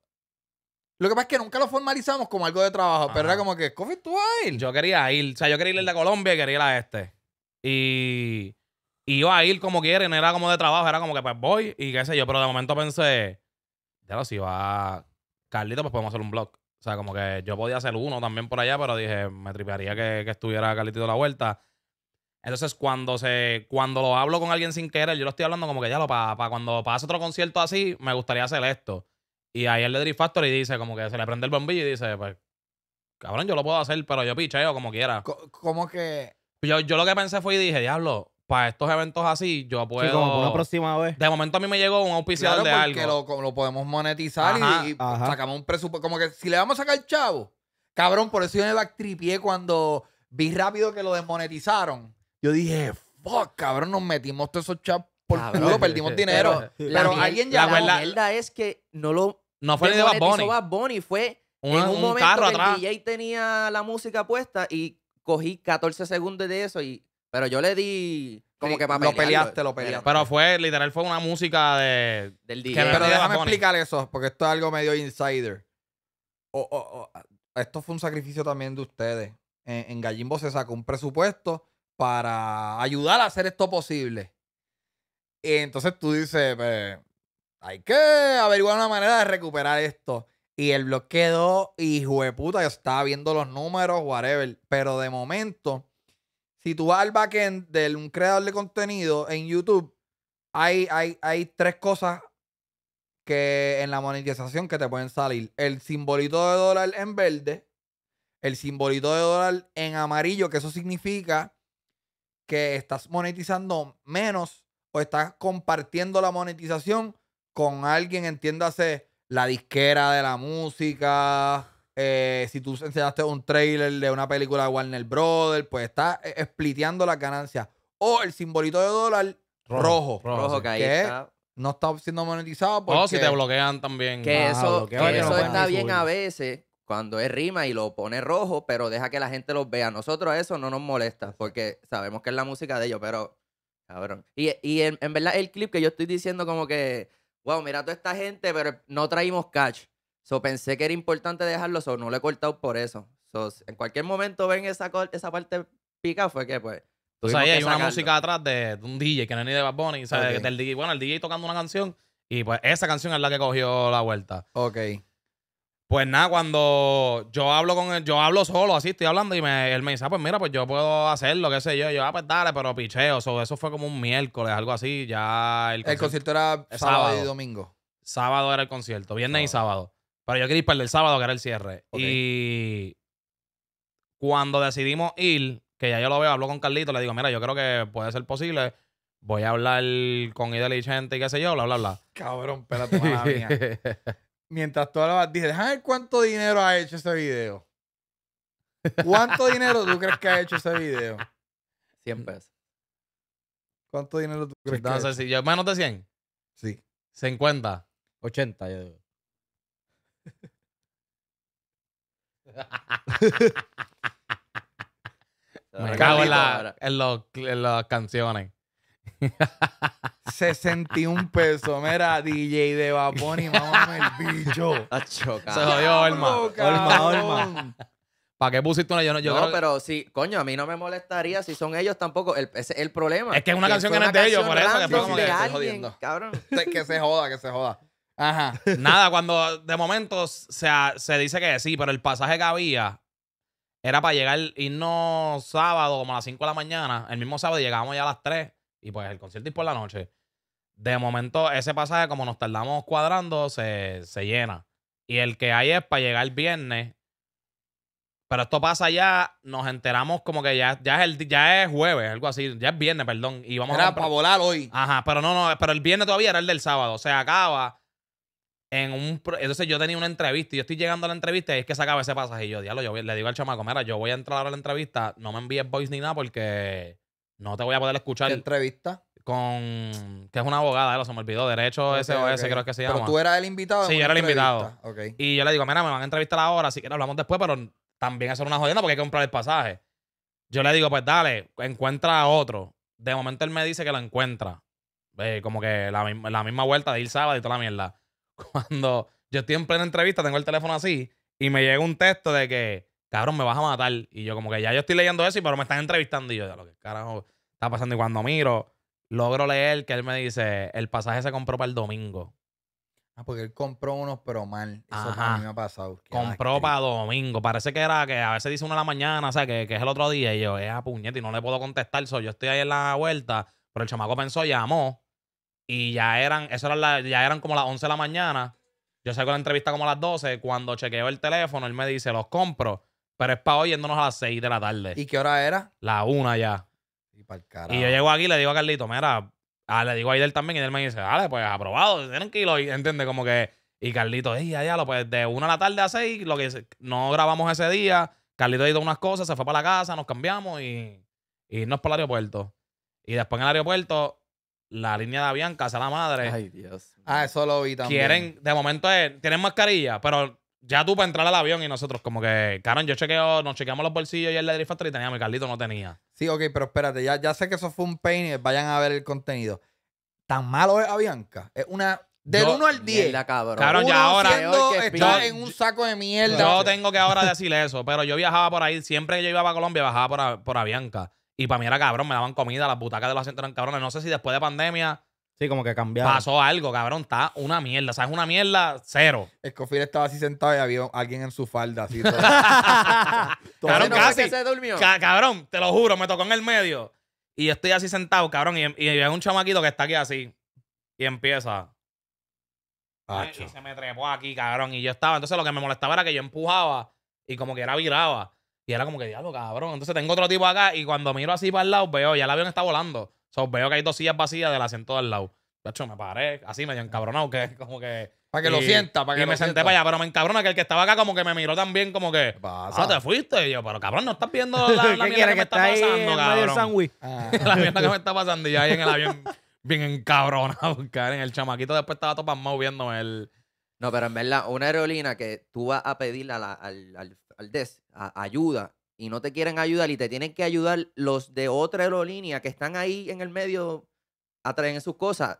Lo que pasa es que nunca lo formalizamos como algo de trabajo, pero era como que, Coffee, tú vas a ir? Yo quería ir. O sea, yo quería ir al de Colombia y quería ir a este. Y, iba a ir como quieren, era como de trabajo, era como que pues voy y qué sé yo. Pero de momento pensé, ya lo si va Carlito, pues podemos hacer un blog. O sea, como que yo podía hacer uno también por allá, pero dije, me tripearía que, que estuviera Carlito de la vuelta. Entonces, cuando se cuando lo hablo con alguien sin querer, yo lo estoy hablando como que ya lo para cuando pase otro concierto así, me gustaría hacer esto. Y ahí el de Drift Factory dice, como que se le prende el bombillo y dice, pues, cabrón, yo lo puedo hacer, pero yo picheo como quiera. ¿Cómo que? Yo, yo lo que pensé fue y dije, diablo, para estos eventos así, yo puedo. Sí, como una próxima vez. De momento a mí me llegó un oficial de algo. Porque lo, podemos monetizar y, sacamos un presupuesto. Como que si le vamos a sacar chavo. Cabrón, por eso yo me backtripié cuando vi rápido que lo desmonetizaron. Yo dije, fuck, cabrón, nos metimos todos esos chavos por culo, perdimos dinero. Pero, la verdad alguien ya- la es que no lo No fue de Bad Bunny. fue Un- en un, momento carro atrás. el DJ tenía la música puesta y cogí 14 segundos de eso y pero yo le di como que para lo peleaste, lo peleaste. Pero fue, literal, fue una música de. del DJ. Pero déjame explicar eso, porque esto es algo medio insider. O, o- esto fue un sacrificio también de ustedes. En, en Gallimbo se sacó un presupuesto para ayudar a hacer esto posible. Y entonces tú dices, pues, hay que averiguar una manera de recuperar esto. Y el blog quedó, hijo de puta, yo estaba viendo los números, whatever. Pero de momento, si tú vas al backend de un creador de contenido en YouTube, hay, hay, hay tres cosas que en la monetización que te pueden salir. El simbolito de dólar en verde, el simbolito de dólar en amarillo, que eso significa que estás monetizando menos o estás compartiendo la monetización con alguien, entiéndase, la disquera de la música. Eh, si tú enseñaste un trailer de una película de Warner Brothers, pues estás eh, spliteando las ganancias. O el simbolito de dólar rojo. Rojo, que ahí no está siendo monetizado porque... si te bloquean también. Que eso, eso está bien a veces, cuando es rima y lo pone rojo, pero deja que la gente los vea. Nosotros eso no nos molesta porque sabemos que es la música de ellos, pero cabrón. Y, y en, verdad el clip que yo estoy diciendo como que, wow, mira toda esta gente, pero no traímos catch. So pensé que era importante dejarlo, so no lo he cortado por eso. So, en cualquier momento ven esa, esa parte pica, fue que pues. O ahí hay una música atrás de, un DJ que no es ni de Bad Bunny. ¿sabes? bueno, el DJ tocando una canción y pues esa canción es la que cogió la vuelta. Ok. Pues nada, cuando yo hablo con él, yo hablo solo, así estoy hablando, y me, él me dice, ah, pues mira, pues yo puedo hacerlo, qué sé yo. Y yo, ah, pues dale, pero picheo. eso fue como un miércoles, algo así. Ya el, el concierto, era sábado, y domingo. Sábado era el concierto, viernes y sábado. Pero yo quería ir para el sábado, que era el cierre. Y cuando decidimos ir, que ya yo lo veo, hablo con Carlito, le digo, mira, yo creo que puede ser posible. Voy a hablar con Idel y gente y qué sé yo, bla, bla, bla. Cabrón, espérate, mía. mientras tú hablabas, dije, déjame ver cuánto dinero ha hecho ese video. ¿Cuánto dinero tú crees que ha hecho ese video? 100 mm. pesos. ¿Cuánto dinero tú crees que ha hecho? Si yo, menos de 100. Sí. 50. 80, yo digo. Me cago en, la, en, los, en las canciones. 61 pesos. Mira, DJ de Baboni, mamá el bicho. Está chocado. Se jodió, Olma. Olma, Olma. ¿Para qué pusiste una? Yo no, yo no pero sí, si, coño, a mí no me molestaría si son ellos tampoco. El, ese es el problema. Es que es una canción que no es de ellos, por eso. que jodiendo. que se joda, que se joda. Ajá. Nada, cuando de momento se, se dice que sí, pero el pasaje que había era para llegar, irnos sábado como a las 5 de la mañana. El mismo sábado llegábamos ya a las 3 y pues el concierto es por la noche de momento ese pasaje, como nos tardamos cuadrando, se, se llena. Y el que hay es para llegar el viernes. Pero esto pasa ya, nos enteramos como que ya, ya, es, el, ya es jueves, algo así, ya es viernes, perdón. Y vamos era a para volar hoy. Ajá, pero no, no, pero el viernes todavía era el del sábado. se acaba en un... Entonces yo tenía una entrevista y yo estoy llegando a la entrevista y es que se acaba ese pasaje. Y yo, lo yo le digo al chamaco, mira, yo voy a entrar a la entrevista, no me envíes voice ni nada porque no te voy a poder escuchar. ¿Qué entrevista? con que es una abogada, se me olvidó, Derecho SOS, creo que se llama. Pero tú eras el invitado. Sí, yo era el invitado. Y yo le digo, mira, me van a entrevistar ahora, que que hablamos después, pero también hacer una jodienda porque hay que comprar el pasaje. Yo le digo, pues dale, encuentra a otro. De momento él me dice que lo encuentra. Eh, como que la, misma vuelta de ir sábado y toda la mierda. Cuando yo estoy en plena entrevista, tengo el teléfono así y me llega un texto de que, cabrón, me vas a matar. Y yo como que ya yo estoy leyendo eso, pero me están entrevistando y yo, lo que carajo está pasando. Y cuando miro, logro leer que él me dice, el pasaje se compró para el domingo. Ah, porque él compró unos, pero mal. Eso a mí me ha pasado. Ah, compró para domingo. Parece que era que a veces dice una de la mañana, o sea, que, es el otro día. Y yo, es eh, a puñete, y no le puedo contestar. yo estoy ahí en la vuelta, pero el chamaco pensó, llamó. Y ya eran, eso era ya eran como las 11 de la mañana. Yo salgo de la entrevista como las 12. Cuando chequeo el teléfono, él me dice, los compro, pero es para hoy yéndonos a las 6 de la tarde. ¿Y qué hora era? La una ya. Y, yo llego aquí y le digo a Carlito, mira, ah, le digo a Aider también. Y él me dice, dale, pues aprobado, tranquilo. Y entiende como que. Y Carlito, ey, allá, pues de una a la tarde a seis, lo que no grabamos ese día. Carlito hizo unas cosas, se fue para la casa, nos cambiamos y, y nos para el aeropuerto. Y después en el aeropuerto, la línea de avión, casa la madre. Ay, Dios. Ah, eso lo vi también. Quieren, de momento tienen mascarilla, pero ya tú para entrar al avión y nosotros como que, carón, yo chequeo, nos chequeamos los bolsillos y el Ledry Factory tenía, mi Carlito no tenía. Sí, ok, pero espérate, ya, ya sé que eso fue un pain y vayan a ver el contenido. Tan malo es Avianca. Es una del 1 al 10. cabrón. Claro, ya ahora. está en un saco de mierda. Yo tengo que ahora decirle eso, pero yo viajaba por ahí. Siempre que yo iba para Colombia, bajaba por, por Avianca. Y para mí era cabrón, me daban comida, las butacas de los asientos eran cabrones. No sé si después de pandemia Sí, como que cambiaba. Pasó algo, cabrón. Está una mierda. O sea, es una mierda cero. Escofil estaba así sentado y había alguien en su falda. Así, todo. cabrón, casi. Se durmió. cabrón, te lo juro, me tocó en el medio. Y estoy así sentado, cabrón. Y, y hay un chamaquito que está aquí así. Y empieza. Y, se me trepó aquí, cabrón. Y yo estaba. Entonces lo que me molestaba era que yo empujaba y como que era viraba. Y era como que, diablo, cabrón. Entonces tengo otro tipo acá y cuando miro así para el lado, veo, ya el avión está volando. So, veo que hay dos sillas vacías del asiento de al lado. De hecho, me paré así medio encabronado, que como que. Para que lo sienta, para que. me senté para allá, pero me encabrona que el que estaba acá como que me miró también, como que. ¿Qué pasa? Ah, te fuiste. Y yo, pero cabrón, no estás viendo la, mierda que, me está, pasando, cabrón. la mierda que me está pasando. Y yo ahí en el avión, bien encabronado, en El chamaquito después estaba topando viendo el. No, pero en verdad, una aerolínea que tú vas a pedirle a al, al, al DES ayuda y no te quieren ayudar y te tienen que ayudar los de otra aerolínea que están ahí en el medio a traer sus cosas,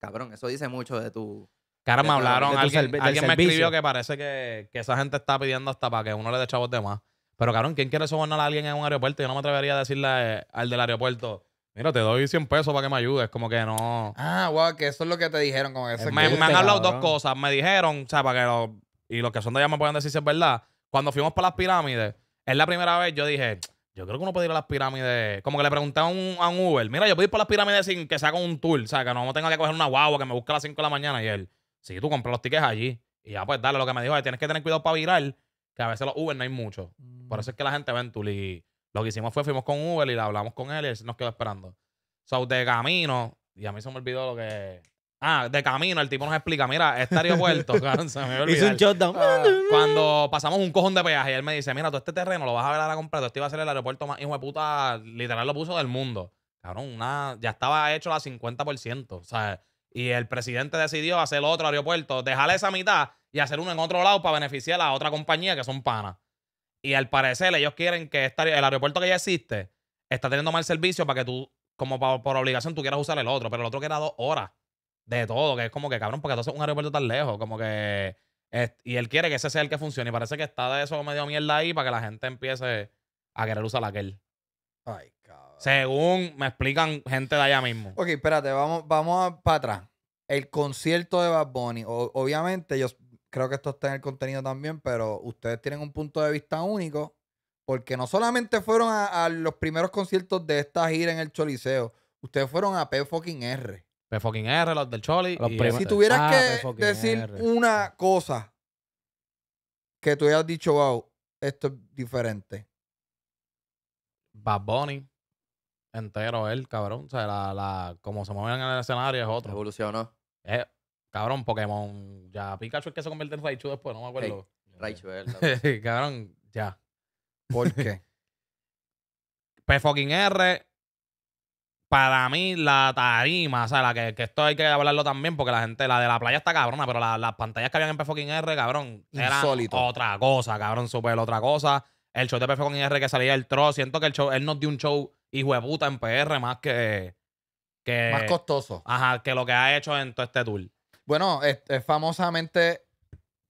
cabrón, eso dice mucho de tu... Cara, me hablaron, alguien, alguien me escribió que parece que, esa gente está pidiendo hasta para que uno le dé chavos de más. Pero cabrón, ¿quién quiere sobornar a alguien en un aeropuerto? Yo no me atrevería a decirle eh, al del aeropuerto, mira, te doy 100 pesos para que me ayudes. Como que no... Ah, wow, que eso es lo que te dijeron. Como ese me, han hablado dos cosas. Me dijeron, o sea, para que los... Y los que son de allá me pueden decir si es verdad. Cuando fuimos para las pirámides, es la primera vez yo dije, yo creo que uno puede ir a las pirámides. Como que le pregunté a un, Uber, mira, yo puedo ir por las pirámides sin que haga un tour, o sea, que no tengo que coger una guagua que me busque a las 5 de la mañana. Y él, sí, tú compras los tickets allí. Y ya, pues, dale, lo que me dijo es, tienes que tener cuidado para virar, que a veces los Uber no hay mucho. Por mm. eso es que la gente ve en tour. Y lo que hicimos fue, fuimos con Uber y le hablamos con él y él nos quedó esperando. So, de camino, y a mí se me olvidó lo que Ah, de camino, el tipo nos explica, mira, este aeropuerto, Hizo un ah, cuando pasamos un cojón de peaje, y él me dice, mira, tú este terreno lo vas a ver a la compra, este iba a ser el aeropuerto más hijo de puta, literal lo puso del mundo. Cabrón, una, ya estaba hecho la 50%, o sea, y el presidente decidió hacer otro aeropuerto, dejarle esa mitad y hacer uno en otro lado para beneficiar a la otra compañía que son panas. Y al parecer ellos quieren que este, el aeropuerto que ya existe está teniendo mal servicio para que tú, como por, por obligación, tú quieras usar el otro, pero el otro queda dos horas de todo, que es como que cabrón, porque entonces un aeropuerto tan lejos, como que. y él quiere que ese sea el que funcione. Y parece que está de eso medio mierda ahí para que la gente empiece a querer usar aquel. Ay, cabrón. Según me explican gente de allá mismo. Ok, espérate, vamos, vamos para atrás. El concierto de Bad Bunny. obviamente, yo creo que esto está en el contenido también, pero ustedes tienen un punto de vista único. Porque no solamente fueron a, los primeros conciertos de esta gira en el Choliseo, ustedes fueron a P fucking R. P pues fucking R, los del Choli. Los y si ah, tuvieras pues que decir una cosa que tú hayas dicho, wow, esto es diferente. Bad Bunny entero él, cabrón. O sea, la, la, como se mueven en el escenario es otro. Evolucionó. Eh, cabrón, Pokémon. Ya, Pikachu es que se convierte en Raichu después, no me acuerdo. Raichu es Cabrón, ya. ¿Por qué? P pues fucking R para mí la tarima, o sea, la que, esto hay que hablarlo también, porque la gente, la de la playa está cabrona, pero las pantallas que habían en p cabrón, era otra cosa, cabrón, súper otra cosa. El show de p R que salía el tro, siento que el show, él nos dio un show hijo de puta en PR más que, Más costoso. Ajá, que lo que ha hecho en todo este tour. Bueno, famosamente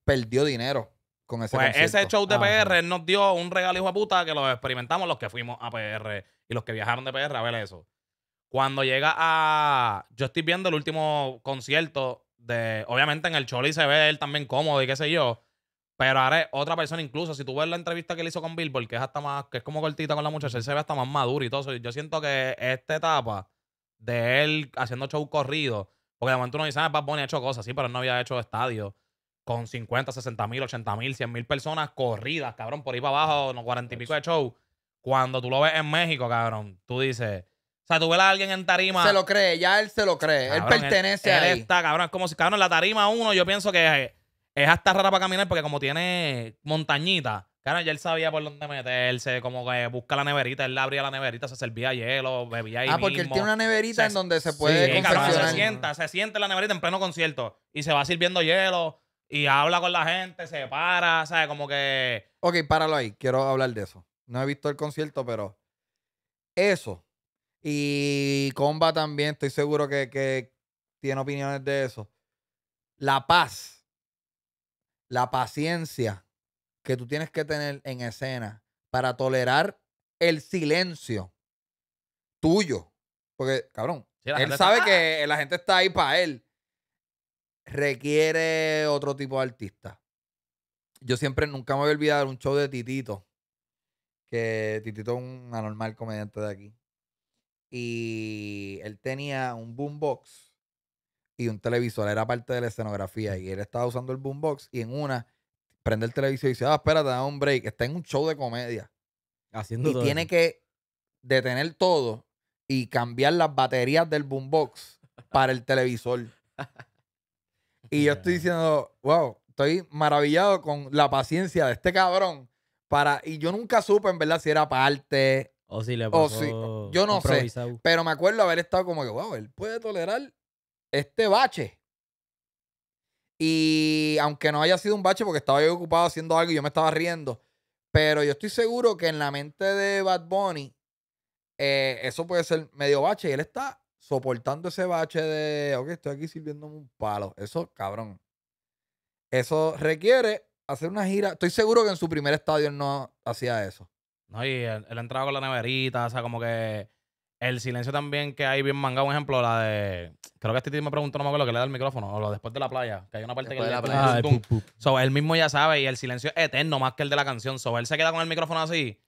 perdió dinero con ese Pues ese show de PR él nos dio un regalo hijo de puta que lo experimentamos los que fuimos a PR y los que viajaron de PR a ver eso. Cuando llega a. Yo estoy viendo el último concierto de. Obviamente en el Choli se ve él también cómodo y qué sé yo. Pero ahora otra persona, incluso si tú ves la entrevista que él hizo con Billboard, que es hasta más, que es como cortita con la muchacha, él se ve hasta más maduro y todo eso. Yo siento que esta etapa de él haciendo show corrido, porque de momento uno dice, ah, Bad Bunny ha hecho cosas, sí, pero él no había hecho estadio. con 50, 60 mil, 80 mil, 100 mil personas corridas, cabrón, por ahí para abajo, no, 40 y pico de show. Cuando tú lo ves en México, cabrón, tú dices, o sea, tú ves a alguien en tarima. Se lo cree, ya él se lo cree. él pertenece a él. Ahí. está, cabrón. Es como si, cabrón, en la tarima uno, yo pienso que es, hasta rara para caminar porque como tiene montañita. Cabrón, ya él sabía por dónde meterse, como que busca la neverita, él abría la neverita, se servía hielo, bebía ahí Ah, porque él tiene una neverita en donde se puede sí, Cabrón, se sienta, se siente la neverita en pleno concierto y se va sirviendo hielo y habla con la gente, se para, sea, Como que... Ok, páralo ahí, quiero hablar de eso. No he visto el concierto, pero eso y Comba también, estoy seguro que, tiene opiniones de eso. La paz, la paciencia que tú tienes que tener en escena para tolerar el silencio tuyo. Porque, cabrón, él sabe ¡Ah! que la gente está ahí para él. Requiere otro tipo de artista. Yo siempre, nunca me voy a olvidar un show de Titito. Que Titito es un anormal comediante de aquí y él tenía un boombox y un televisor, era parte de la escenografía mm. y él estaba usando el boombox y en una prende el televisor y dice, ah, espérate, da un break, está en un show de comedia. Haciendo y tiene que detener todo y cambiar las baterías del boombox para el televisor. Y yo estoy diciendo, wow, estoy maravillado con la paciencia de este cabrón para y yo nunca supe en verdad si era parte o si le Yo no sé. Pero me acuerdo haber estado como que, wow, él puede tolerar este bache. Y aunque no haya sido un bache porque estaba yo ocupado haciendo algo y yo me estaba riendo, pero yo estoy seguro que en la mente de Bad Bunny eh, eso puede ser medio bache y él está soportando ese bache de, ok, estoy aquí sirviéndome un palo. Eso, cabrón. Eso requiere hacer una gira. Estoy seguro que en su primer estadio él no hacía eso. No, y él, entraba con la neverita, o sea, como que el silencio también que hay bien mangado, un ejemplo, la de. Creo que este tío me preguntó, no me acuerdo, que le da el micrófono, o lo después de la playa, que hay una parte que le da la playa. él mismo ya sabe, y el silencio es eterno más que el de la canción. So, él se queda con el micrófono así,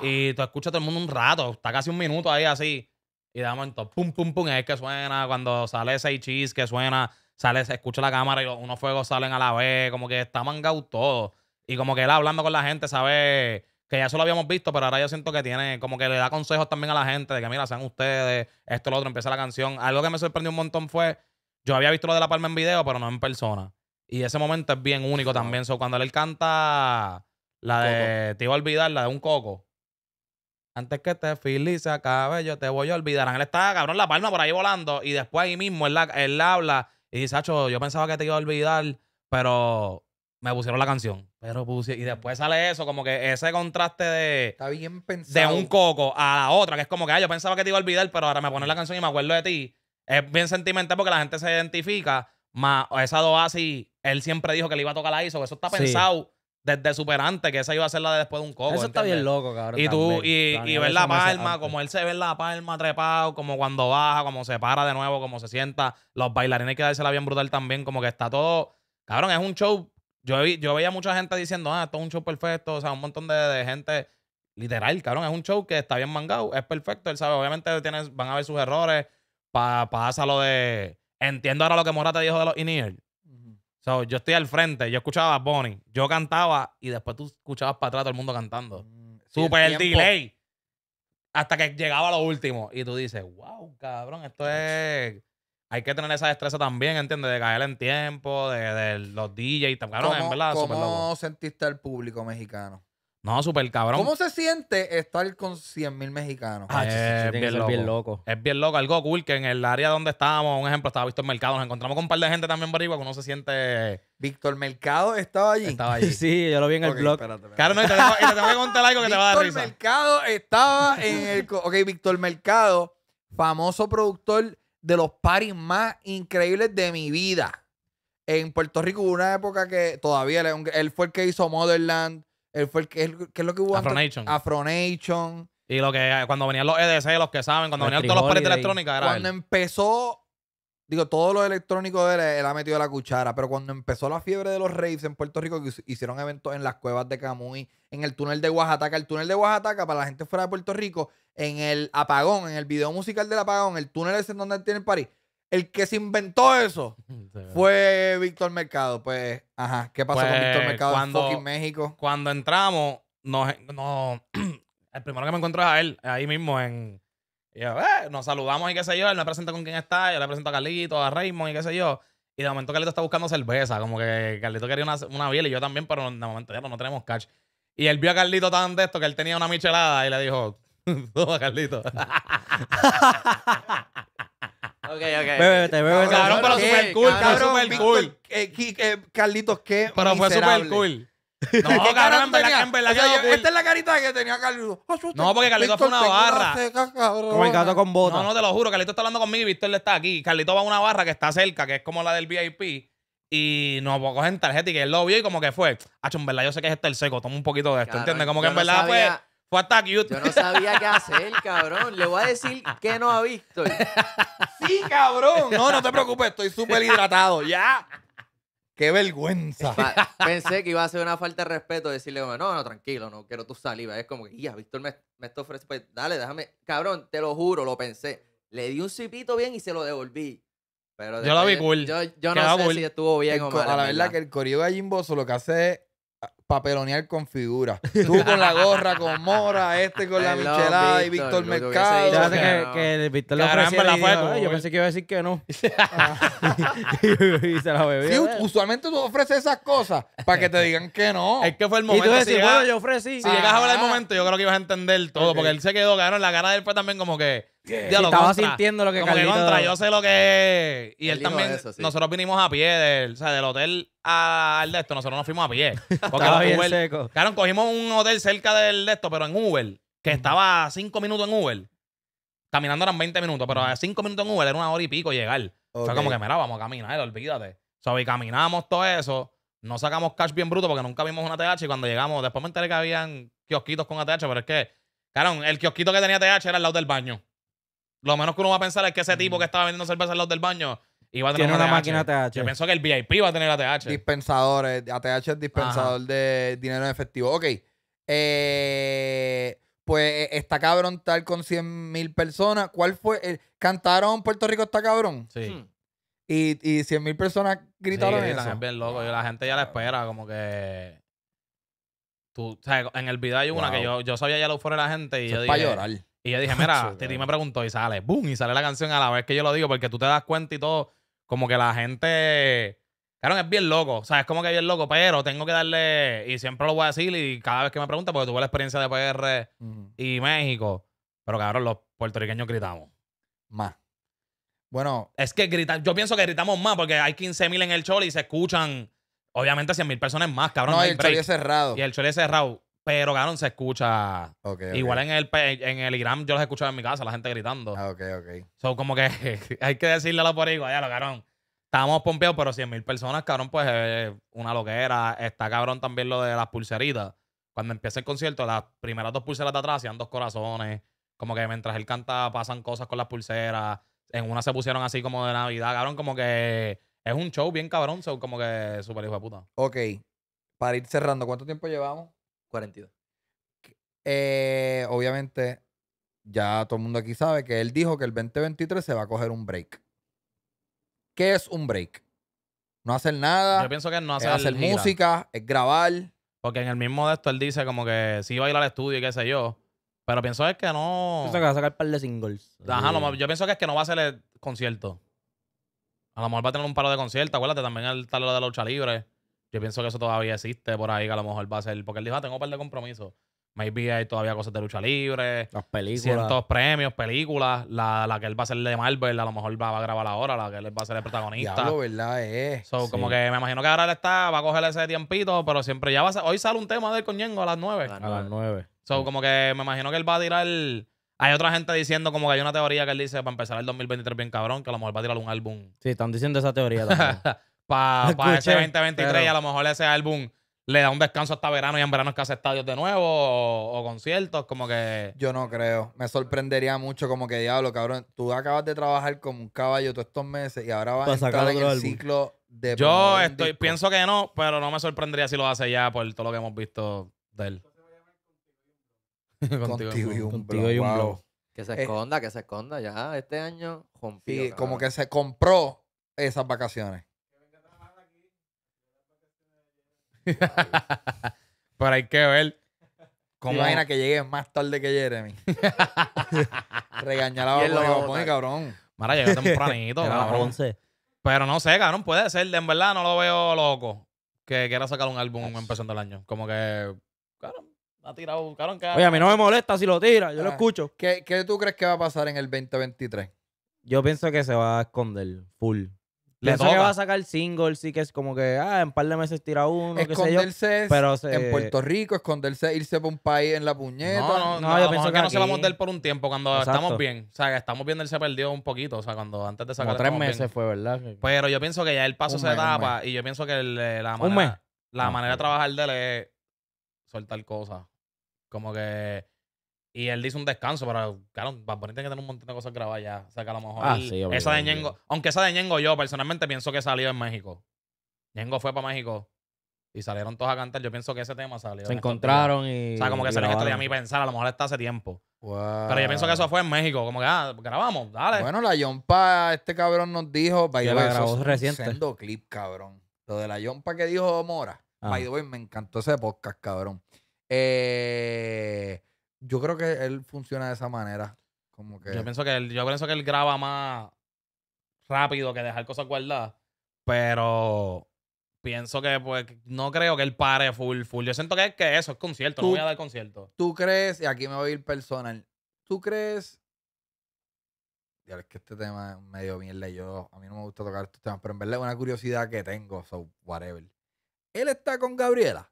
y tú escuchas a todo el mundo un rato, está casi un minuto ahí así, y de momento, pum, pum, pum, es que suena, cuando sale ese cheese que suena, sale, se escucha la cámara y unos fuegos salen a la vez, como que está mangado todo. Y como que él hablando con la gente, sabe que ya eso lo habíamos visto, pero ahora yo siento que tiene, como que le da consejos también a la gente de que, mira, sean ustedes, esto, lo otro, empieza la canción. Algo que me sorprendió un montón fue, yo había visto lo de La Palma en video, pero no en persona. Y ese momento es bien único también. cuando él canta la de, te iba a olvidar, la de un coco. Antes que te feliz a cabello, te voy a olvidar. Él estaba, cabrón, La Palma por ahí volando. Y después ahí mismo él, él habla y dice, Hacho, yo pensaba que te iba a olvidar, pero me pusieron la canción. Pero puse y después sale eso, como que ese contraste de. bien De un coco a la otra, que es como que, ah, yo pensaba que te iba a olvidar, pero ahora me pones la canción y me acuerdo de ti. Es bien sentimental porque la gente se identifica. Más esa así, él siempre dijo que le iba a tocar la ISO. Eso está pensado desde superante, que esa iba a ser la de después de un coco. Eso está bien loco, cabrón. Y tú, y, ver la palma, como él se ve en la palma trepado, como cuando baja, como se para de nuevo, como se sienta. Los bailarines hay que dársela bien brutal también, como que está todo. Cabrón, es un show yo, yo veía mucha gente diciendo, ah, esto es un show perfecto, o sea, un montón de, gente, literal, cabrón, es un show que está bien mangado, es perfecto, él sabe, obviamente van a ver sus errores, pa, pasa lo de, entiendo ahora lo que Morata dijo de los in o sea, yo estoy al frente, yo escuchaba a Bonnie, yo cantaba y después tú escuchabas para atrás todo el mundo cantando. Mm, Super el delay. Hasta que llegaba lo último. Y tú dices, wow, cabrón, esto es hay que tener esa destreza también, ¿entiendes? De caer en tiempo, de, los DJs, cabrón, ¿Cómo, en ¿Cómo sentiste al público mexicano? No, súper cabrón. ¿Cómo se siente estar con 100.000 mexicanos? Ah, es, bien, loco. Es bien loco. Algo cool que en el área donde estábamos, un ejemplo, estaba Víctor Mercado. Nos encontramos con un par de gente también boricua que uno se siente... ¿Víctor Mercado estaba allí? Estaba allí. sí, yo lo vi en el blog. y te, tengo, a te, contar algo que te va a dar risa. Víctor Mercado estaba en el... Ok, Víctor Mercado, famoso productor de los paris más increíbles de mi vida. En Puerto Rico hubo una época que todavía él fue el que hizo Motherland. Él fue el que, ¿qué es lo que hubo Afronation. Afronation. Y lo que cuando venían los EDC, los que saben, cuando venían todos los pares de electrónica, era Cuando empezó, digo, todos los electrónicos de él, él ha metido la cuchara, pero cuando empezó la fiebre de los raves en Puerto Rico, que hicieron eventos en las cuevas de Camuy, en el túnel de Oaxaca, el túnel de Oaxaca, para la gente fuera de Puerto Rico, en el apagón, en el video musical del apagón, el túnel ese donde tiene el París. El que se inventó eso fue Víctor Mercado. Pues, ajá, ¿qué pasó con Víctor pues, Mercado cuando, en México? Cuando entramos, el primero que me encuentro es a él, ahí mismo en... eh, nos saludamos y qué sé yo, él me presenta con quién está, yo le presento a Carlito, a Raymond y qué sé yo. Y de momento Carlito está buscando cerveza, como que Carlito quería una, una biela y yo también, pero de momento ya no, tenemos cash. Y él vio a Carlito tan de esto que él tenía una michelada y le dijo, Toma, Carlito. Ok, ok. Bébete, bébete. Cabrón, pero ¿Qué? super cool, fue Cabrón, super cool. eh, que, eh, Carlitos, qué Pero fue super cool. No, cabrón, en verdad, en verdad Esta es la carita que tenía Carlitos. Ah, no, porque Carlitos fue una barra. Como el gato con botas. No, no, te lo juro. Carlito está hablando conmigo y Víctor le está aquí. Carlito va a una barra que está cerca, que es como la del VIP. Y nos cogen tarjeta y que él lo vio y como que fue. Acho, en verdad, yo sé que es este el seco. Toma un poquito de esto, ¿entiendes? Como que en verdad, fue... Pues, fue Yo no sabía qué hacer, cabrón. Le voy a decir que no ha visto. sí, cabrón. No, no te preocupes, estoy súper hidratado. Ya. ¡Qué vergüenza! Pensé que iba a ser una falta de respeto decirle, no, no, tranquilo, no quiero tu saliva. Es como que, ya, Víctor me, me pues, dale, déjame. Cabrón, te lo juro, lo pensé. Le di un cipito bien y se lo devolví. Pero yo lo vi cool. Yo, no sé si estuvo bien o mal. A la verdad que el corio de Jimbo lo que hace es papelonear con figuras. Tú con la gorra, con Mora, este con la michelada y Víctor Mercado. Yo que, el Víctor la ah, Yo, pensé que iba a decir que no. Ah. y se la bebió. Sí, usualmente tú ofreces esas cosas para que te digan que no. Es que fue el momento. Y tú si bueno, yo ofrecí. Si llegas a hablar el ah. momento, yo creo que ibas a entender todo, porque él se quedó, claro, la cara de él fue también como que estaba sintiendo lo que Como yo sé lo que Y él, también. Nosotros vinimos a pie del, del hotel al de esto. Nosotros nos fuimos a pie. Porque seco. Claro, cogimos un hotel cerca del de pero en Uber, que estaba a cinco minutos en Uber. Caminando eran 20 minutos, pero a cinco minutos en Uber era una hora y pico llegar. o sea, como que, mira, vamos a caminar, olvídate. O sea, y caminamos todo eso. No sacamos cash bien bruto porque nunca vimos una TH. Y cuando llegamos, después me enteré que habían kiosquitos con ATH, pero es que, claro, el kiosquito que tenía TH era al lado del baño. Lo menos que uno va a pensar es que ese tipo que estaba vendiendo cerveza en los del baño iba a tener una, máquina ATH. Yo pienso que el VIP iba a tener ATH. Dispensadores. ATH es dispensador de dinero en efectivo. Ok. Eh, pues eh, está cabrón tal con 100 mil personas. ¿Cuál fue? ¿Cantaron Puerto Rico está cabrón? Sí. Hmm. Y, y 100 mil personas gritaron sí, La gente bien loco. la gente ya la espera, como que. Tú, en el video hay una que yo, sabía ya lo fuera la gente y Para llorar. Y yo dije, mira, Titi me preguntó y sale, boom, y sale la canción a la vez que yo lo digo, porque tú te das cuenta y todo, como que la gente, claro, es bien loco, o sea, es como que bien loco, pero tengo que darle, y siempre lo voy a decir, y cada vez que me pregunta porque tuve la experiencia de PR y México, pero cabrón, los puertorriqueños gritamos. Más. Bueno. Es que gritan, yo pienso que eh, gritamos más, porque hay 15.000 en el choli y se escuchan, obviamente, 100.000 personas más, cabrón. No, el es cerrado. Y el choli es cerrado pero, cabrón, se escucha. Igual en el, en el Irán yo los escuchaba en mi casa, la gente gritando. Ah, ok, ok. Son como que hay que decirle a por poricos, lo, cabrón. Estábamos pompeados, pero 100 mil personas, cabrón, pues es una loquera. Está, cabrón, también lo de las pulseritas. Cuando empieza el concierto, las primeras dos pulseras de atrás hacían dos corazones. Como que mientras él canta pasan cosas con las pulseras. En una se pusieron así como de Navidad, cabrón, como que es un show bien cabrón, Son como que super hijo de puta. Ok, para ir cerrando, ¿cuánto tiempo llevamos? 42. Eh, obviamente, ya todo el mundo aquí sabe que él dijo que el 2023 se va a coger un break. ¿Qué es un break? No hacer nada. Yo pienso que no hacer, es hacer música, es grabar. Porque en el mismo de esto él dice como que sí va a ir al estudio y qué sé yo. Pero pienso es que no. Pienso que va a sacar par de singles. Ajá, yo pienso que es que no va a hacer el concierto. A lo mejor va a tener un paro de conciertos Acuérdate, también el tal de la lucha libre. Yo pienso que eso todavía existe por ahí, que a lo mejor va a ser. Porque él dijo, ah, tengo un par de compromisos. Maybe hay todavía cosas de lucha libre. Las películas. Cientos premios, películas. La, la, que él va a ser de Marvel, a lo mejor va, a grabar ahora. La que él va a ser el protagonista. ¿verdad? Es. So, Como que me imagino que ahora él está, va a coger ese tiempito, pero siempre ya va a ser. Hoy sale un tema del coñengo a las nueve. A las nueve. So, como que me imagino que él va a tirar. Hay otra gente diciendo como que hay una teoría que él dice para empezar el 2023 bien cabrón, que a lo mejor va a tirar un álbum. Sí, están diciendo esa teoría también. para pa ese 2023 y a lo mejor ese álbum le da un descanso hasta verano y en verano es que hace estadios de nuevo o, conciertos, como que... Yo no creo. Me sorprendería mucho como que, diablo, cabrón, tú acabas de trabajar como un caballo todos estos meses y ahora vas a sacar en el ciclo de... Yo estoy, pienso que no, pero no me sorprendería si lo hace ya por todo lo que hemos visto de él. contigo, y un, Que se esconda, que se esconda ya. Este año rompió. como que se compró esas vacaciones. Pero hay que ver. ¿Cómo que llegue más tarde que Jeremy? Regañar a Boboni, cabrón. Mara, llegó tempranito, Pero no sé, cabrón, puede ser. En verdad no lo veo loco. Que quiera sacar un álbum empezando el año. Como que. Cabrón, ha tirado. Oye, a mí no me molesta si lo tira, yo lo ah. escucho. ¿Qué, ¿Qué tú crees que va a pasar en el 2023? Yo pienso que se va a esconder full. Le Pienso va a sacar single sí que es como que, ah, en par de meses tira uno, qué sé yo. pero en Puerto Rico, esconderse, irse por un país en la puñeta. No, no, no, yo pienso que no se va a por un tiempo cuando estamos bien. O sea, que estamos viendo él se perdió un poquito. O sea, cuando antes de sacar. Como tres meses fue, ¿verdad? Pero yo pienso que ya el paso se tapa y yo pienso que eh, la manera, La ah, manera de trabajar de él es soltar cosas. Como que y él dice un descanso, pero claro, Bad Bunny tiene que tener un montón de cosas grabadas ya. O sea, que a lo mejor. Ah, sí, esa de Ñengo, aunque esa de Ñengo, yo personalmente pienso que salió en México. Ñengo fue para México y salieron todos a cantar. Yo pienso que ese tema salió. Se encontraron y. O sea, como que salió esto de a mí pensar, a lo mejor está hace tiempo. Pero yo pienso que eso fue en México. Como que, ah, grabamos, dale. Bueno, la Yompa, este cabrón nos dijo. Yo la grabó reciente. Sendo clip, cabrón. Lo de la Yompa que dijo Mora. By ah. the way, me encantó ese podcast, cabrón. Eh. Yo creo que él funciona de esa manera. Como que... Yo pienso que él, yo pienso que él graba más rápido que dejar cosas guardadas. Pero pienso que pues no creo que él pare full, full. Yo siento que, que eso es concierto, no voy a dar concierto. ¿Tú crees? Y aquí me voy a ir personal. ¿Tú crees? Ya es que este tema es medio mierda. Yo, a mí no me gusta tocar estos temas, pero en verdad es una curiosidad que tengo, so whatever. Él está con Gabriela.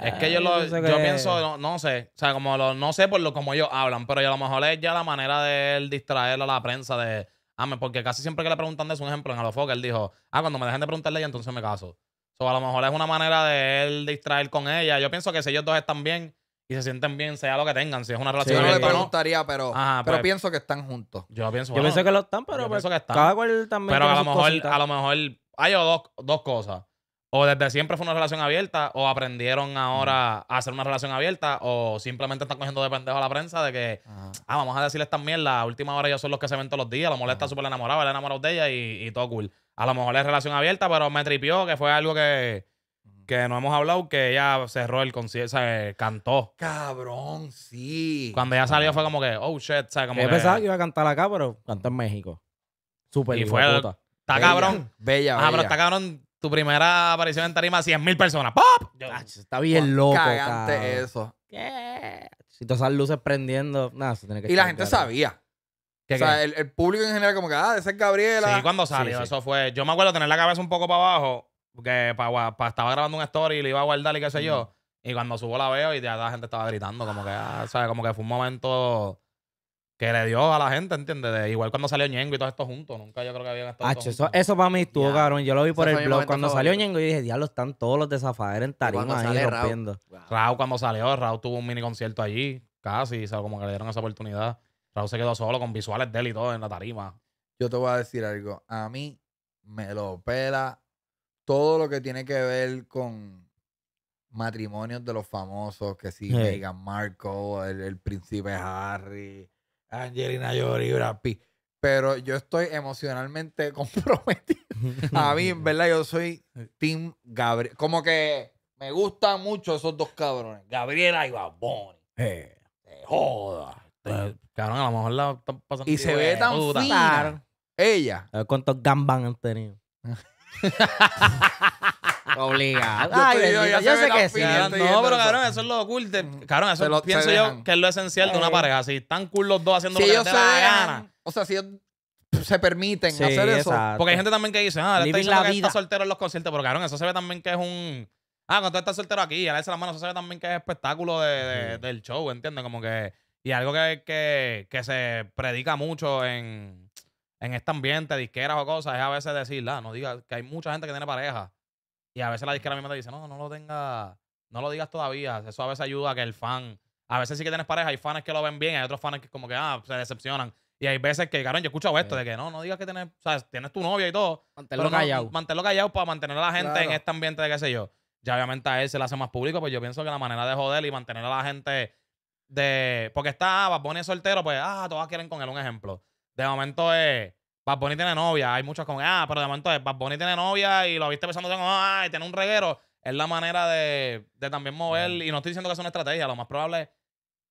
Es que yo, lo, pienso, no, sé, o sea, como lo, no sé por lo como ellos hablan, pero a lo mejor es ya la manera de él distraer a la prensa de, ah, porque casi siempre que le preguntan de eso, un ejemplo en Alofoque, él dijo, ah, cuando me dejen de preguntarle ella, entonces me caso. O a lo mejor es una manera de él distraer con ella. Yo pienso que si ellos dos están bien y se sienten bien, sea lo que tengan, si es una relación. yo no le preguntaría, pero, pues, pienso que están juntos. Yo pienso, yo pienso que lo están, pero pienso pues, que están. Pero a lo mejor, a lo mejor hay dos cosas o desde siempre fue una relación abierta, o aprendieron ahora a hacer una relación abierta, o simplemente están cogiendo de pendejo a la prensa de que, ah, vamos a decirle esta mierda a última hora ellos son los que se ven todos los días, la molesta súper enamorada, el enamorado de ella y, todo cool. A lo mejor es relación abierta, pero me tripió, que fue algo que, no hemos hablado, que ella cerró el concierto, se cantó. Cabrón, sí. Cuando ella salió fue como que, oh shit, ¿sabes? Como Yo pensaba que iba a cantar acá, pero cantó en México. Súper. Y fue, está cabrón. Bella, bella. Ah, pero está cabrón tu primera aparición en tarima, 100 mil personas. ¡Pop! está bien loco. Cagante eso. ¿Qué? Si todas esas luces prendiendo, nada, se tiene que Y la gente sabía. O sea, el, público en general, como que, ah, de ser Gabriela. Sí, cuando salió, eso fue. Yo me acuerdo tener la cabeza un poco para abajo, porque para, estaba grabando un story y le iba a guardar y qué sé yo. Y cuando subo la veo y ya la gente estaba gritando, como que, ah, ¿sabes? Como que fue un momento que le dio a la gente, ¿entiendes? igual cuando salió Ñengo y todo esto juntos, nunca yo creo que habían estado. eso, eso para mí estuvo, cabrón. Yo lo vi por el blog. Cuando salió Ñengo, yo dije, diablo, están todos los de en tarima ahí Raúl. rompiendo. Raúl cuando salió, Raúl tuvo un mini concierto allí, casi, o sea, como que le dieron esa oportunidad. Raúl se quedó solo con visuales de él y todo en la tarima. Yo te voy a decir algo. A mí me lo pela todo lo que tiene que ver con matrimonios de los famosos, que sí, Meghan Markle, el príncipe Harry, Angelina Jolie, Brad Pero yo estoy emocionalmente comprometido. A mí, en verdad, yo soy Team Gabriel. Como que me gustan mucho esos dos cabrones. Gabriela y Baboni. Eh. joda. Pues, cabrón, a lo mejor la están pasando. Y se ve tan fina. Ella. A ver cuántos gambas han tenido. Obligado. Ay, yo, sé que sí. No, pero cabrón, eso es lo cool. De, cabrón, eso lo, pienso yo que es lo esencial de una eh. pareja. Si están cool los dos haciendo lo que les gana. O sea, si ellos se permiten hacer eso. Porque hay gente también que dice, ah, le está la que está soltero en los conciertos, pero cabrón, eso se ve también que es un... Ah, cuando tú estás soltero aquí, a veces la mano, eso se ve también que es espectáculo de, del show, ¿entiendes? Como que... Y algo que, que, que se predica mucho en, en este ambiente, disqueras o cosas, es a veces decir, ah, no digas que hay mucha gente que tiene pareja y a veces la disquera misma te dice, no, no lo tengas, no lo digas todavía. Eso a veces ayuda a que el fan, a veces sí que tienes pareja, hay fans que lo ven bien, hay otros fans que como que, ah, se decepcionan. Y hay veces que, carón yo he escuchado esto de que no, no digas que tienes, o sea, tienes tu novia y todo. Mantelo callado. callado para mantener a la gente en este ambiente de qué sé yo. Ya obviamente a él se le hace más público, pues yo pienso que la manera de joder y mantener a la gente de... Porque está, va Bunny soltero, pues, ah, todas quieren con él, un ejemplo. De momento es... Bad Bunny tiene novia. Hay muchos como, ah, pero de momento Bad Bunny tiene novia y lo viste pensando, ah, y tiene un reguero. Es la manera de, de también mover. Y no estoy diciendo que es una estrategia. Lo más probable es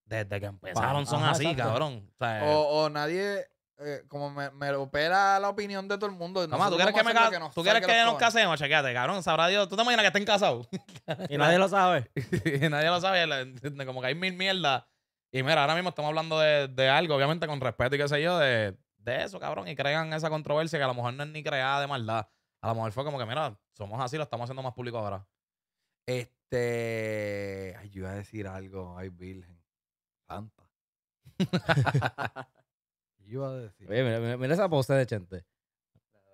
desde que empezaron son así, cabrón. O, o, nadie, eh, como me, me, opera la opinión de todo el mundo. Toma, tú quieres que, me ¿tú quieres que, nos casemos, chequéate, cabrón. Sabrá Dios. ¿Tú te imaginas que estén casados? y nadie lo sabe. y nadie lo sabe. Como que hay mil mierdas. Y mira, ahora mismo estamos hablando de, de algo, obviamente con respeto y qué sé yo, de de eso, cabrón, y crean esa controversia que a lo mejor no es ni creada de maldad. A lo mejor fue como que, mira, somos así, lo estamos haciendo más público ahora. Este. Ay, yo iba a decir algo. Ay, Virgen. Santa. yo iba a decir. Oye, mira, esa pose de Chente.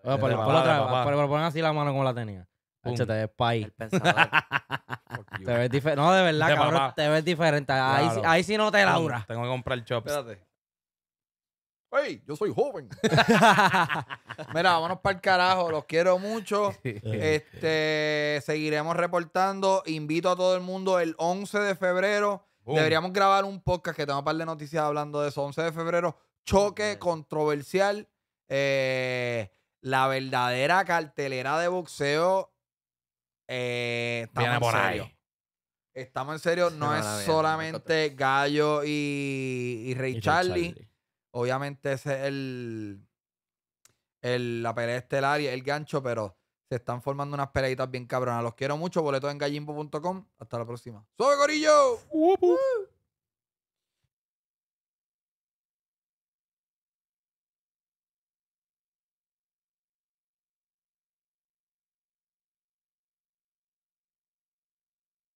por otra, pero ponen así la mano como la tenía. Chente, país. te ves diferente. No, de verdad, cabrón, te ves diferente. Ahí, sí no te la dura Tengo que comprar el chops. Espérate. ¡Ey! Yo soy joven. Mira, vámonos para el carajo. Los quiero mucho. Este, seguiremos reportando. Invito a todo el mundo el 11 de febrero. Deberíamos grabar un podcast que tengo un par de noticias hablando de eso. 11 de febrero, choque controversial. Eh, la verdadera cartelera de boxeo. Eh, estamos por en serio. Estamos en serio. No es solamente Gallo y, y Ray Charlie Obviamente ese es el, el, la pelea estelar y el gancho, pero se están formando unas peleitas bien cabronas. Los quiero mucho. boleto en gallimbo.com. Hasta la próxima. ¡Sobe, gorillo!